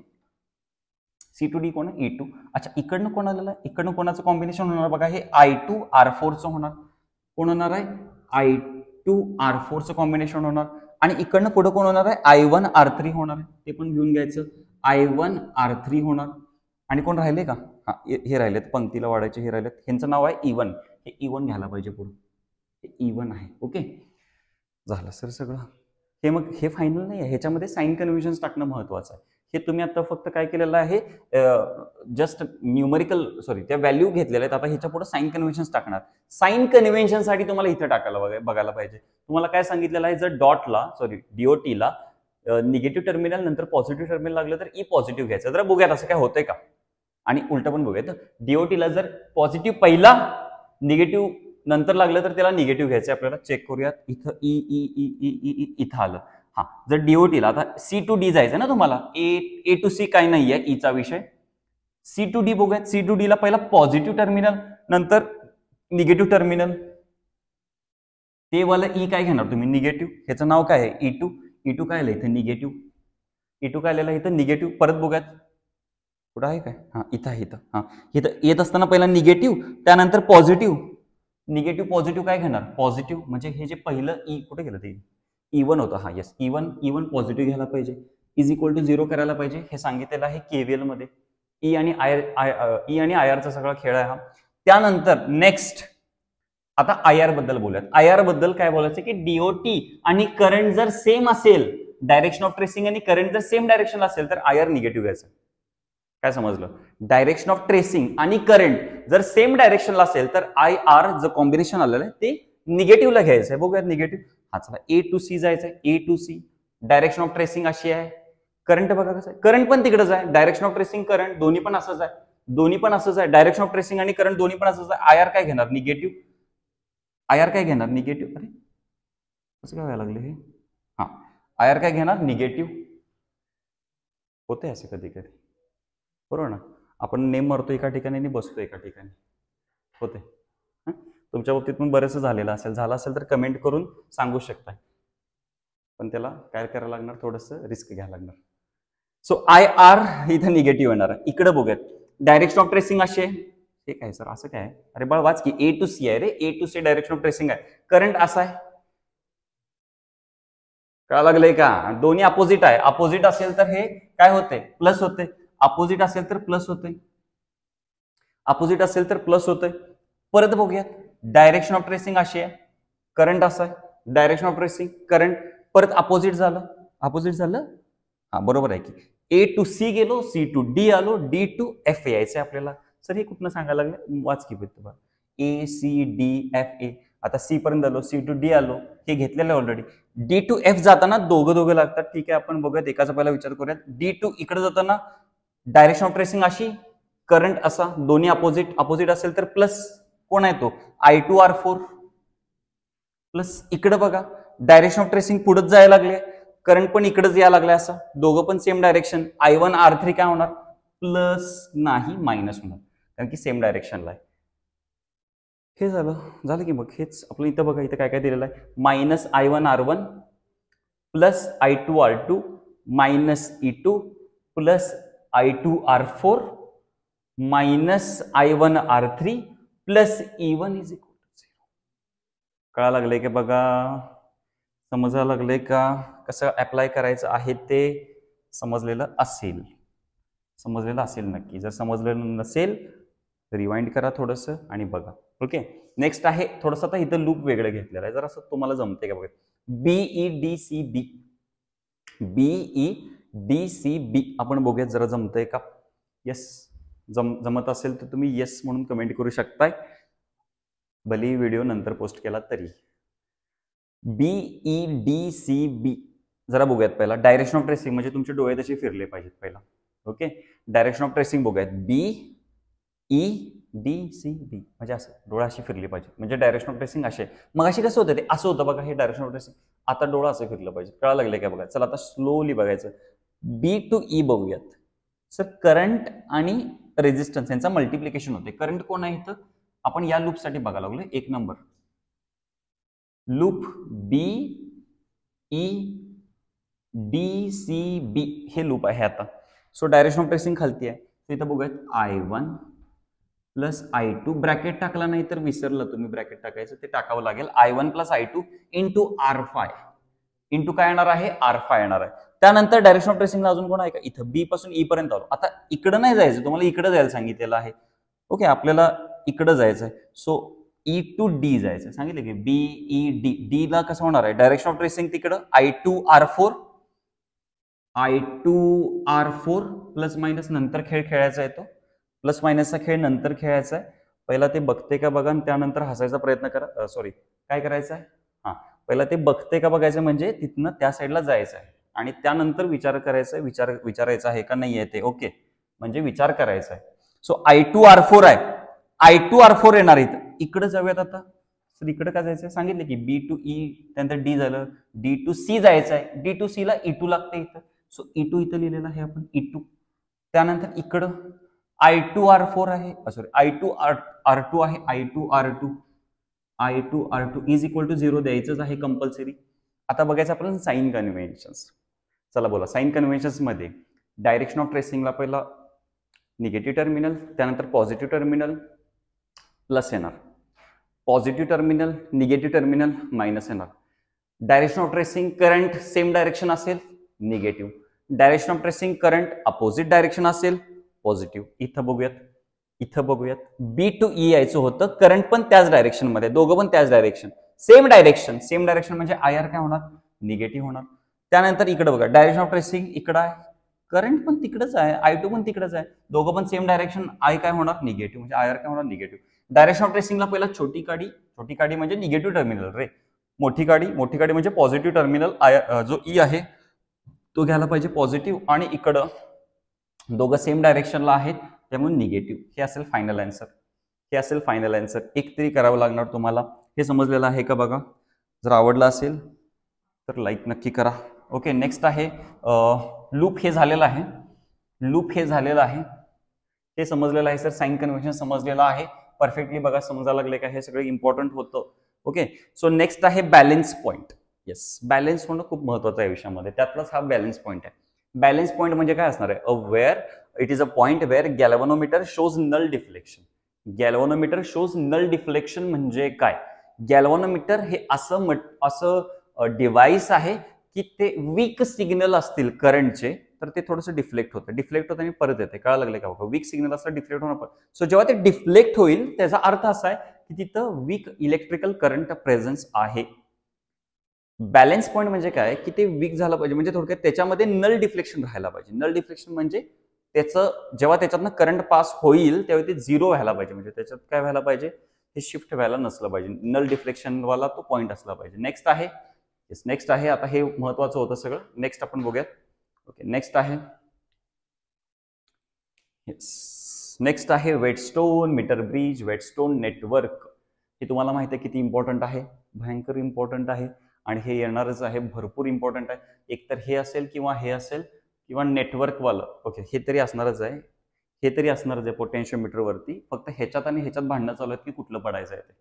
सी टू डी कोण ई टू e अच्छा इकडनं कोण आलेलं आहे इकडनं कोणाचं कॉम्बिनेशन होणार बघा हे आय टू आर फोरचं होणार कोण होणार आहे आय टू आर फोरचं कॉम्बिनेशन होणार आणि इकडनं पुढं कोण होणार आहे आय वन आर थ्री होणार आहे ते पण घेऊन घ्यायचं आय वन आर थ्री होणार आणि कोण राहिले का हा हे राहिलेत पंक्तीला वाढायचे हे राहिलेत ह्यांचं नाव आहे इवन e हे इवन घ्यायला पाहिजे पूर्ण हे इवन आहे ओके झालं सर सगळं हे मग हे फायनल नाही आहे ह्याच्यामध्ये साईन कन्व्हेन्शन्स टाकणं महत्वाचं आहे हे तुम्ही आता फक्त काय केलेलं आहे जस्ट न्यूमरिकल सॉरी त्या व्हॅल्यू घेतलेल्या आहेत आता ह्याच्या पुढे साईन कन्व्हेन्शन्स टाकणार साईन कन्व्हेन्शनसाठी तुम्हाला इथं टाकायला बघायला पाहिजे तुम्हाला काय सांगितलेलं आहे जर डॉटला सॉरी डीओटीला निगेटिव्ह टर्मिनल नंतर पॉझिटिव्ह टर्मिनल लागलं तर ई e पॉझिटिव्ह घ्यायचं जर बघूयात असं काय होतंय का आणि उलट पण बघूयात डीओटीला जर पॉझिटिव्ह पहिला निगेटिव्ह नंतर लागलं तर त्याला निगेटिव्ह घ्यायचं आपल्याला चेक करूयात इथं E E E E E इथं आलं हा जर डीओटीला आता सी टू डी जायचं ना तुम्हाला ए ए टू सी काय नाही आहे ईचा e विषय सी टू डी बघूयात सी टू डीला पहिला पॉझिटिव्ह टर्मिनल नंतर निगेटिव्ह टर्मिनल ते वाला ई e काय घेणार तुम्ही निगेटिव्ह ह्याचं नाव काय आहे ई टू ई टू काय आलं इथं निगेटिव्ह ई टू काय आलेलं इथं निगेटिव्ह परत बघूयात कुठं आहे काय हा इथं इथं हा इथं येत असताना पहिला निगेटिव्ह त्यानंतर पॉझिटिव्ह निगेटिव्ह पॉझिटिव्ह काय घेणार पॉझिटिव्ह म्हणजे हे जे पहिलं ई e, कुठे गेलं ते इवन e होतं हा येस इवन इवन पॉझिटिव्ह घ्यायला पाहिजे इज इक्वल टू झिरो करायला पाहिजे हे सांगितलेलं आहे केव्हीएल मध्ये ई e आणि आय आय ई आणि आय आरचा सगळा खेळ आहे हा त्यानंतर नेक्स्ट आता आय आर बद्दल बोलूयात आय आर बद्दल काय बोलायचं की डीओटी आणि करंट जर सेम असेल डायरेक्शन ऑफ ट्रेसिंग आणि करंट जर सेम डायरेक्शन असेल तर आय आर निगेटिव्ह घ्यायचं काय समजलं डायरेक्शन ऑफ ट्रेसिंग आणि करंट जर सेम डायरेक्शनला असेल तर आय आर जो कॉम्बिनेशन आलेलं आहे ते निगेटिव्हला घ्यायचं आहे बघूया निगेटिव्ह हा चला ए टू सी जायचं आहे A to C direction of tracing अशी आहे करंट बघा कसं आहे करंट पण तिकडंच आहे डायरेक्शन ऑफ ट्रेसिंग करंट दोन्ही पण असंच आहे दोन्ही पण असंच आहे डायरेक्शन ऑफ ट्रेसिंग आणि करंट दोन्ही पण असंच आहे आय आर काय घेणार निगेटिव्ह आय आर काय घेणार निगेटिव्ह अरे कसं काय व्हायला लागलं हे हां आय आर काय घेणार निगेटिव्ह होते असे कधी कधी बरोबर ना आपण नेम मारतो एका ठिकाणी आणि बसतो एका ठिकाणी होते तुमच्या बाबतीत पण बरेचसं झालेलं असेल झालं असेल तर कमेंट करून सांगू शकता पण त्याला काय करायला लागणार थोडस रिस्क घ्यायला लागणार सो आय आर इथं निगेटिव्ह येणार इकडे बघूयात डायरेक्शन ऑफ ट्रेसिंग असे ठीक आहे सर असं काय अरे बाळ वाच की ए टू सी आहे रे A to C direction of tracing आहे करंट असा आहे कळा लागलंय का दोन्ही अपोजिट आहे अपोजिट असेल तर हे काय होते प्लस होते अपोजिट असेल तर प्लस होतंय अपोजिट असेल तर प्लस होतंय परत बघूयात डायरेक्शन ऑफ ट्रेसिंग अशी आहे करंट असा आहे डायरेक्शन ऑफ ट्रेसिंग करंट परत अपोजिट झालं अपोजिट झालं हा बरोबर आहे की ए टू सी गेलो सी टू डी आलो डी टू एफ ए यायचं आपल्याला सर हे कुठनं सांगायला लागलं वाच की बघा A C D F A आता सी पर्यंत आलो सी टू डी आलो हे घेतलेलं ऑलरेडी डी टू एफ जाताना दोघं दोघं लागतात ठीक आहे आपण बघूया एकाचा पहिला विचार करूयात डी टू इकडे जाताना डायरेक्शन ऑफ ट्रेसिंग अशी करंट असा दोन्ही अपोजिट अपोजिट असेल तर प्लस कोण आहे तो I two R four plus इकडे बघा डायरेक्शन ऑफ ट्रेसिंग पुढेच जायला लागले करंट पण इकडेच यायला लागले असं दोघं पण same direction I one R three काय होणार प्लस नाही मायनस होणार कारण की सेम डायरेक्शनला आहे हे झालं झालं की मग हेच आपलं इथं बघा इथं काय काय दिलेलं आहे minus I one R one plus I two R two minus E two plus I two R four minus I one R three plus E one is equal to zero कळा लागलंय का बघा समजायला लागलंय का कसं अप्लाय करायचं आहे ते समजलेलं असेल समजलेलं असेल नक्की जर समजलेलं नसेल तर रिवाइंड करा थोडंसं आणि बघा ओके नेक्स्ट आहे थोडंसं आता इथं लूप वेगळं घेतलेलं आहे जर असं तुम्हाला जमते का बघा B E D C B B E D C B आपण बघूयात जरा जमतय का येस जम जमत असेल तर तुम्ही येस म्हणून कमेंट करू शकताय भली व्हिडिओ नंतर पोस्ट केला तरी B E D C B जरा बघूयात पहिला डायरेक्शन ऑफ ट्रेसिंग म्हणजे तुमचे डोळे तसे फिरले पाहिजेत पहिला ओके डायरेक्शन ऑफ ट्रेसिंग बघूयात B E D C B म्हणजे असं डोळा अशी फिरली पाहिजे म्हणजे डायरेक्शन ऑफ ट्रेसिंग असे मग अशी कसं होतं ते असं होतं बघा हे डायरेक्शन ऑफ ट्रेसिंग आता डोळा असं फिरलं पाहिजे कळा लागले काय बघा चला आता स्लोली बघायचं बी टू ई बघूयात सर करंट आणि रेजिस्टन्स यांचा मल्टिप्लिकेशन होते करंट कोण आहे इथं आपण या लूपसाठी बघायला लागलो एक number loop B E D C B हे लूप आहे आता सो डायरेक्शन ऑफ ट्रेसिंग खालती आहे तर इथं बघूयात I one plus I two bracket टाकला नाही तर विसरलं तुम्ही ब्रॅकेट टाकायचं ते टाकावं लागेल I one plus I two into R five into काय येणार आहे फाय येणार आहे त्यानंतर डायरेक्शन ऑफ ट्रेसिंगला अजून कोण आहे का इथं बी पासून ई e पर्यंत आलो आता इकडं नाही जायचं तुम्हाला इकडे जायला सांगितलेलं आहे ओके आपल्याला इकडे जायचं आहे so e E to D जायचं सांगितलं की बी ई डी डी ला कसं होणार आहे डायरेक्शन ऑफ ट्रेसिंग तिकडं I two R four I two R four plus minus नंतर खेळ खेळायचा येतो प्लस मायनसचा खेळ नंतर खेळायचा आहे पहिला ते बघते का बघा आणि त्यानंतर हसायचा प्रयत्न करा सॉरी काय करायचं आहे हां पहिला ते बघते का बघायचं म्हणजे तिथनं त्या साईडला जायचं आहे आणि त्यानंतर विचार करायचा विचार विचारायचा आहे का नाही ते ओके म्हणजे विचार करायचा आहे so I two R four आहे आय टू आर फोर येणार आहेत इकडे जाऊयात आता तर इकडे काय जायचं सांगितलं की बी टू ई त्यानंतर डी झालं डी टू सी जायचं आहे डी टू सी ला ई e टू लागते इथं सो ई टू इथं लिहिलेलं आहे आपण ई e टू त्यानंतर इकडं आय टू आर फोर आहे sorry I two R R two आहे I two R two I two R two is equal to zero द्यायचंच आहे कंपल्सरी आता बघायचं आपण साईन कन्व्हेन्शन्स चला बोला साईन मध्ये डायरेक्शन ऑफ ट्रेसिंगला पहिला निगेटिव्ह टर्मिनल त्यानंतर पॉझिटिव्ह टर्मिनल प्लस येणार positive terminal negative terminal minus येणार direction of tracing current same direction असेल negative direction of tracing current opposite direction असेल पॉझिटिव्ह इथं बघूयात इथं बघूयात बी टू ई यायचं होतं करंट पण त्याच डायरेक्शनमध्ये दोघं पण त्याच direction same direction same direction म्हणजे आय आर काय होणार निगेटिव्ह होणार त्यानंतर इकडे बघा डायरेक्शन ऑफ ट्रेसिंग इकडं आहे करंट पण तिकडेच आहे आय टू पण तिकडेच आहे दोघं पण सेम डायरेक्शन आय काय होणार निगेटिव्ह म्हणजे आय आर काय होणार निगेटिव्ह डायरेक्शन ऑफ ट्रेसिंगला पहिला छोटी गाडी छोटी गाडी म्हणजे निगेटिव्ह टर्मिनल रे मोठी गाडी मोठी गाडी म्हणजे पॉझिटिव्ह टर्मिनल आय जो ई e आहे तो घ्यायला पाहिजे पॉझिटिव्ह आणि इकडं दोघं सेम डायरेक्शनला आहेत त्यामुळे निगेटिव्ह हे असेल फायनल अँसर हे असेल फायनल अँसर एक तरी करावं लागणार तुम्हाला हे समजलेलं आहे का बघा जर आवडलं असेल तर लाईक नक्की करा ओके नेक्स्ट आहे लूप हे झालेलं आहे लूप हे झालेलं आहे हे समजलेलं आहे सर साईन कन्व्हेन्शन समजलेलं आहे परफेक्टली बघा समजायला लागले का हे सगळं इम्पॉर्टंट होतं ओके सो नेक्स्ट आहे बॅलेन्स पॉईंट येस बॅलेन्स होणं खूप महत्वाचं आहे विषयामध्ये त्यातलाच हा बॅलेन्स पॉईंट आहे बॅलेन्स पॉईंट म्हणजे काय असणार आहे uh where it is a point where galvanometer shows null deflection. galvanometer shows null deflection म्हणजे काय galvanometer हे असं असं डिव्हाइस आहे की ते वीक सिग्नल असतील करंटचे तर ते थोडंसं डिफ्लेक्ट होतं डिफ्लेक्ट होतं आणि परत येते कळा लागले का वीक सिग्नल असं डिफ्लेक्ट होणार सो जेव्हा ते डिफ्लेक्ट होईल त्याचा अर्थ असा आहे की तिथं वीक इलेक्ट्रिकल करंट प्रेझन्स आहे बॅलन्स पॉईंट म्हणजे काय की ते वीक झालं पाहिजे म्हणजे थोडक्यात त्याच्यामध्ये नल डिफ्लेक्शन राहायला पाहिजे नल डिफ्लेक्शन म्हणजे त्याचं जेव्हा त्याच्यातनं करंट पास होईल त्यावेळी ते झिरो व्हायला पाहिजे म्हणजे त्याच्यात काय व्हायला पाहिजे हे शिफ्ट व्हायला नसलं पाहिजे नल डिफ्लेक्शनवाला तो पॉईंट असला पाहिजे नेक्स्ट आहे नेक्स्ट आहे आता हे महत्वाचं होतं सगळं नेक्स्ट आपण बघूयात ओके नेक्स्ट आहे नेक्स्ट आहे Wheatstone meter bridge Wheatstone network हे तुम्हाला माहिती आहे किती इम्पॉर्टंट आहे भयंकर इम्पॉर्टंट आहे आणि हे येणारच आहे भरपूर इम्पॉर्टंट आहे एकतर हे असेल किंवा हे असेल किंवा नेटवर्कवालं ओके हे तरी असणारच आहे हे तरी असणारच आहे वरती फक्त ह्याच्यात आणि ह्याच्यात भांडणं चालू आहेत की कुठलं पडायचं आहे ते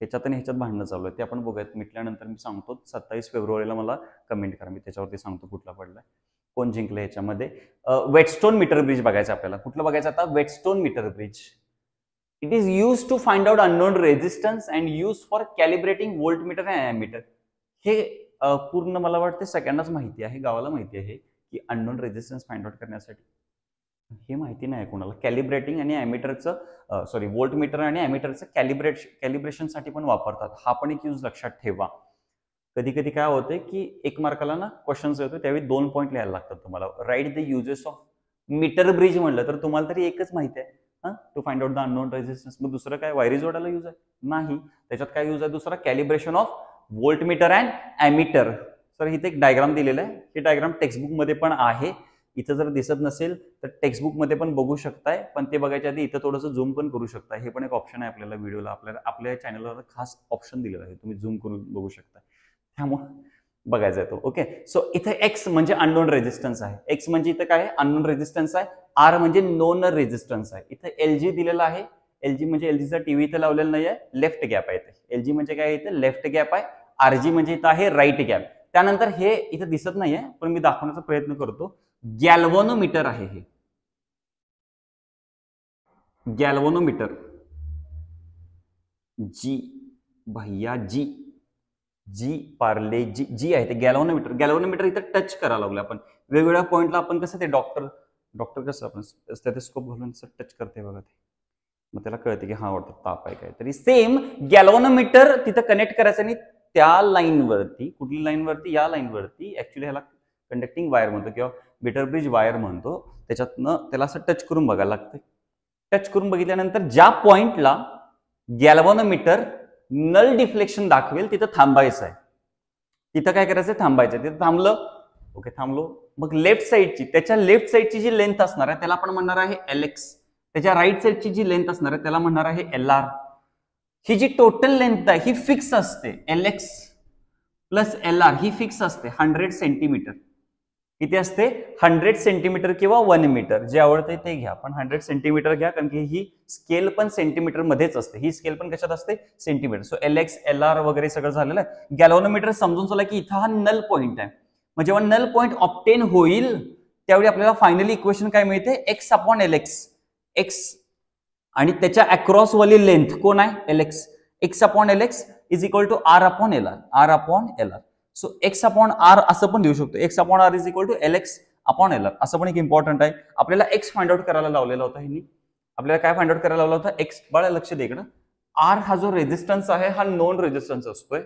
ह्याच्यात आणि ह्याच्यात भांडणं चालू आहे ते आपण बघूयात मिटल्यानंतर मी सांगतो सत्तावीस फेब्रुवारीला मला कमेंट करा मी त्याच्यावरती सांगतो कुठला पडलाय कोण जिंकलं याच्यामध्ये वेटस्टोन मीटर ब्रिज बघायचं आपल्याला कुठलं बघायचं आता Wheatstone meter bridge it is use to find out unknown resistance and use for calibrating volt meter and हे पूर्ण मला वाटते सेकंडच माहिती आहे गावाला माहिती आहे की अननोन रेजिस्टन्स फाइंड आउट करण्यासाठी हे माहिती नाही कोणाला कॅलिब्रेटिंग आणि ॲमिटरचं सॉरी वोल्टमीटर आणि ॲमिटरचं कॅलिब्रेट कॅलिब्रेशनसाठी पण वापरतात हा पण एक यूज लक्षात ठेवा कधी कधी काय होतंय की एक मार्काला ना क्वेश्चन्स येतो त्यावेळी दोन पॉईंट लिहायला लागतात तुम्हाला write the uses of meter bridge म्हणलं तर तुम्हाला तरी एकच माहिती आहे to find out the unknown resistance मग दुसरं काय वायरी जोडायला यूज आहे नाही त्याच्यात काय युज आहे दुसरा calibration of voltmeter and ammeter sir इथे एक डायग्राम दिलेला आहे हे डायग्राम टेक्स्टबुकमध्ये पण आहे इथं जर दिसत नसेल तर टेक्स्टबुकमध्ये पण बघू शकताय पण ते बघायच्या आधी इथं थोडंसं झूम पण करू शकता हे पण एक ऑप्शन आहे आपल्याला व्हिडिओला आपल्याला आपल्या चॅनलवर खास ऑप्शन दिलेलं आहे तुम्ही झूम करून बघू शकता त्यामुळं बघायचा येतो ओके सो इथे एक्स म्हणजे अननोन रेजिस्टन्स आहे एक्स म्हणजे इथं काय अननोन रेजिस्टन्स आहे आर म्हणजे नोन रेजिस्टन्स आहे इथं एल जी दिलेला आहे एल जी म्हणजे एल जीचा टीव्ही इथं लावलेला नाही आहे लेफ्ट गॅप आहे इथे एल जी म्हणजे काय इथे लेफ्ट गॅप आहे आर जी म्हणजे इथं आहे राईट गॅप त्यानंतर हे इथं दिसत नाहीये पण मी दाखवण्याचा प्रयत्न करतो गॅल्वनोमीटर आहे हे गॅल्वनोमीटर जी भैया जी जी पार्ले जी जी आहे ते गॅलोनोमीटर गॅलोनोमीटर इथं टच करायला लागलो आपण वेगवेगळ्या पॉईंटला आपण कसं ते डॉक्टर डॉक्टर कसं आपण स्टेथोस्कोप घालून टच करते बघा ते मग त्याला कळते की हा वाटतं ताप आहे काय तरी सेम गॅल्वोनोमीटर तिथं कनेक्ट करायचं आणि त्या लाईनवरती कुठली लाईनवरती या लाईनवरती ऍक्च्युली ह्याला कंडक्टिंग वायर म्हणतो किंवा बेटर ब्रिज वायर म्हणतो त्याच्यातनं त्याला असं टच करून बघायला लागतंय टच करून बघितल्यानंतर ज्या पॉईंटला गॅल्वनोमीटर नल डिफ्लेक्शन दाखवेल तिथं थांबायचं आहे तिथं काय करायचं थांबायचं तिथं थांबलं ओके थांबलो मग लेफ्ट साईडची त्याच्या लेफ्ट साईडची जी लेंथ असणार आहे त्याला आपण म्हणणार आहे एलेक्स त्याच्या राईट साईडची जी लेंथ असणार आहे त्याला म्हणणार आहे एल आर ही जी टोटल लेंथ आहे ही फिक्स असते L X plus L R ही फिक्स असते हंड्रेड सेंटीमीटर किती असते हंड्रेड सेंटीमीटर किंवा वन मीटर जे आवडते ते घ्या पण हंड्रेड सेंटीमीटर घ्या कारण की ही स्केल पण सेंटीमीटर मध्येच असते ही स्केल पण कशात असते centimetre so L X L R वगैरे सगळं झालेलं आहे गॅलोनोमीटर समजून चला की इथं हा नल पॉईंट आहे मग जेव्हा नल पॉईंट ऑप्टेन होईल त्यावेळी आपल्याला फायनली इक्वेशन काय मिळते X upon L X X आणि त्याच्या वाली लेंथ कोण आहे L X X upon L X is equal to R upon L R R upon L R so X upon R असं पण देऊ शकतो X upon R is equal to L X upon L R असं पण एक important आहे आपल्याला x find out करायला लावलेला होता ह्यांनी आपल्याला काय फाइंड आउट करायला लावला होता एक्स बाळा लक्ष दे इकडं आर हा जो रेजिस्टन्स आहे हा नॉन रेजिस्टन्स असतोय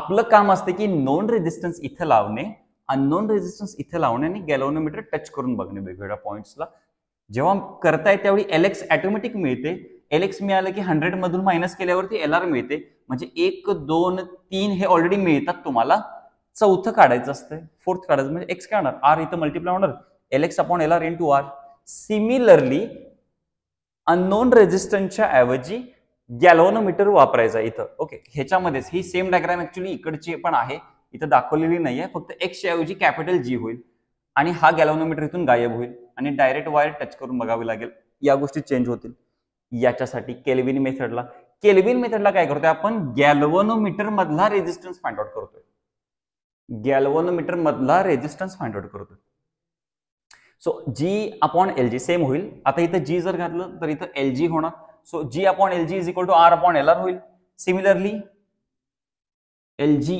आपलं काम असते की नॉन रेजिस्टन्स इथं लावणे आणि नॉन रेजिस्टन्स इथे लावणे आणि गॅलोनोमीटर टच करून बघणे वेगवेगळ्या पॉईंट्सला जेव्हा करताय त्यावेळी एलेक्स एक्स मिळते एलेक्स मिळालं की मधून मायनस केल्यावरती एल आर मिळते म्हणजे एक दोन तीन हे ऑलरेडी मिळतात तुम्हाला चौथं काढायचं असतं फोर्थ काढायचं म्हणजे एक्स काय होणार आर इथं मल्टिप्लाय होणार L upon L R into R similarly unknown रेजिस्टन्सच्या ऐवजी गॅलोनोमीटर वापरायचा इथं ओके ह्याच्यामध्येच ही सेम डायग्राम ऍक्च्युली इकडची पण आहे इथं दाखवलेली नाही आहे फक्त एक्सच्या ऐवजी कॅपिटल जी होईल आणि हा गॅलोनोमीटर इथून गायब होईल आणि डायरेक्ट वायर टच करून बघावी लागेल या गोष्टी चेंज होतील याच्यासाठी केल्विन मेथडला केल्विन मेथडला काय करतोय आपण गॅल्वनोमीटर मधला रेजिस्टन्स फाइंड आउट करतोय गॅल्वनोमीटर मधला रेजिस्टन्स फाइंड आउट करतोय so G upon L G same होईल आता इथं जी जर घातलं तर इथं एल जी होणार so G upon L G is equal to R upon L R होईल similarly L G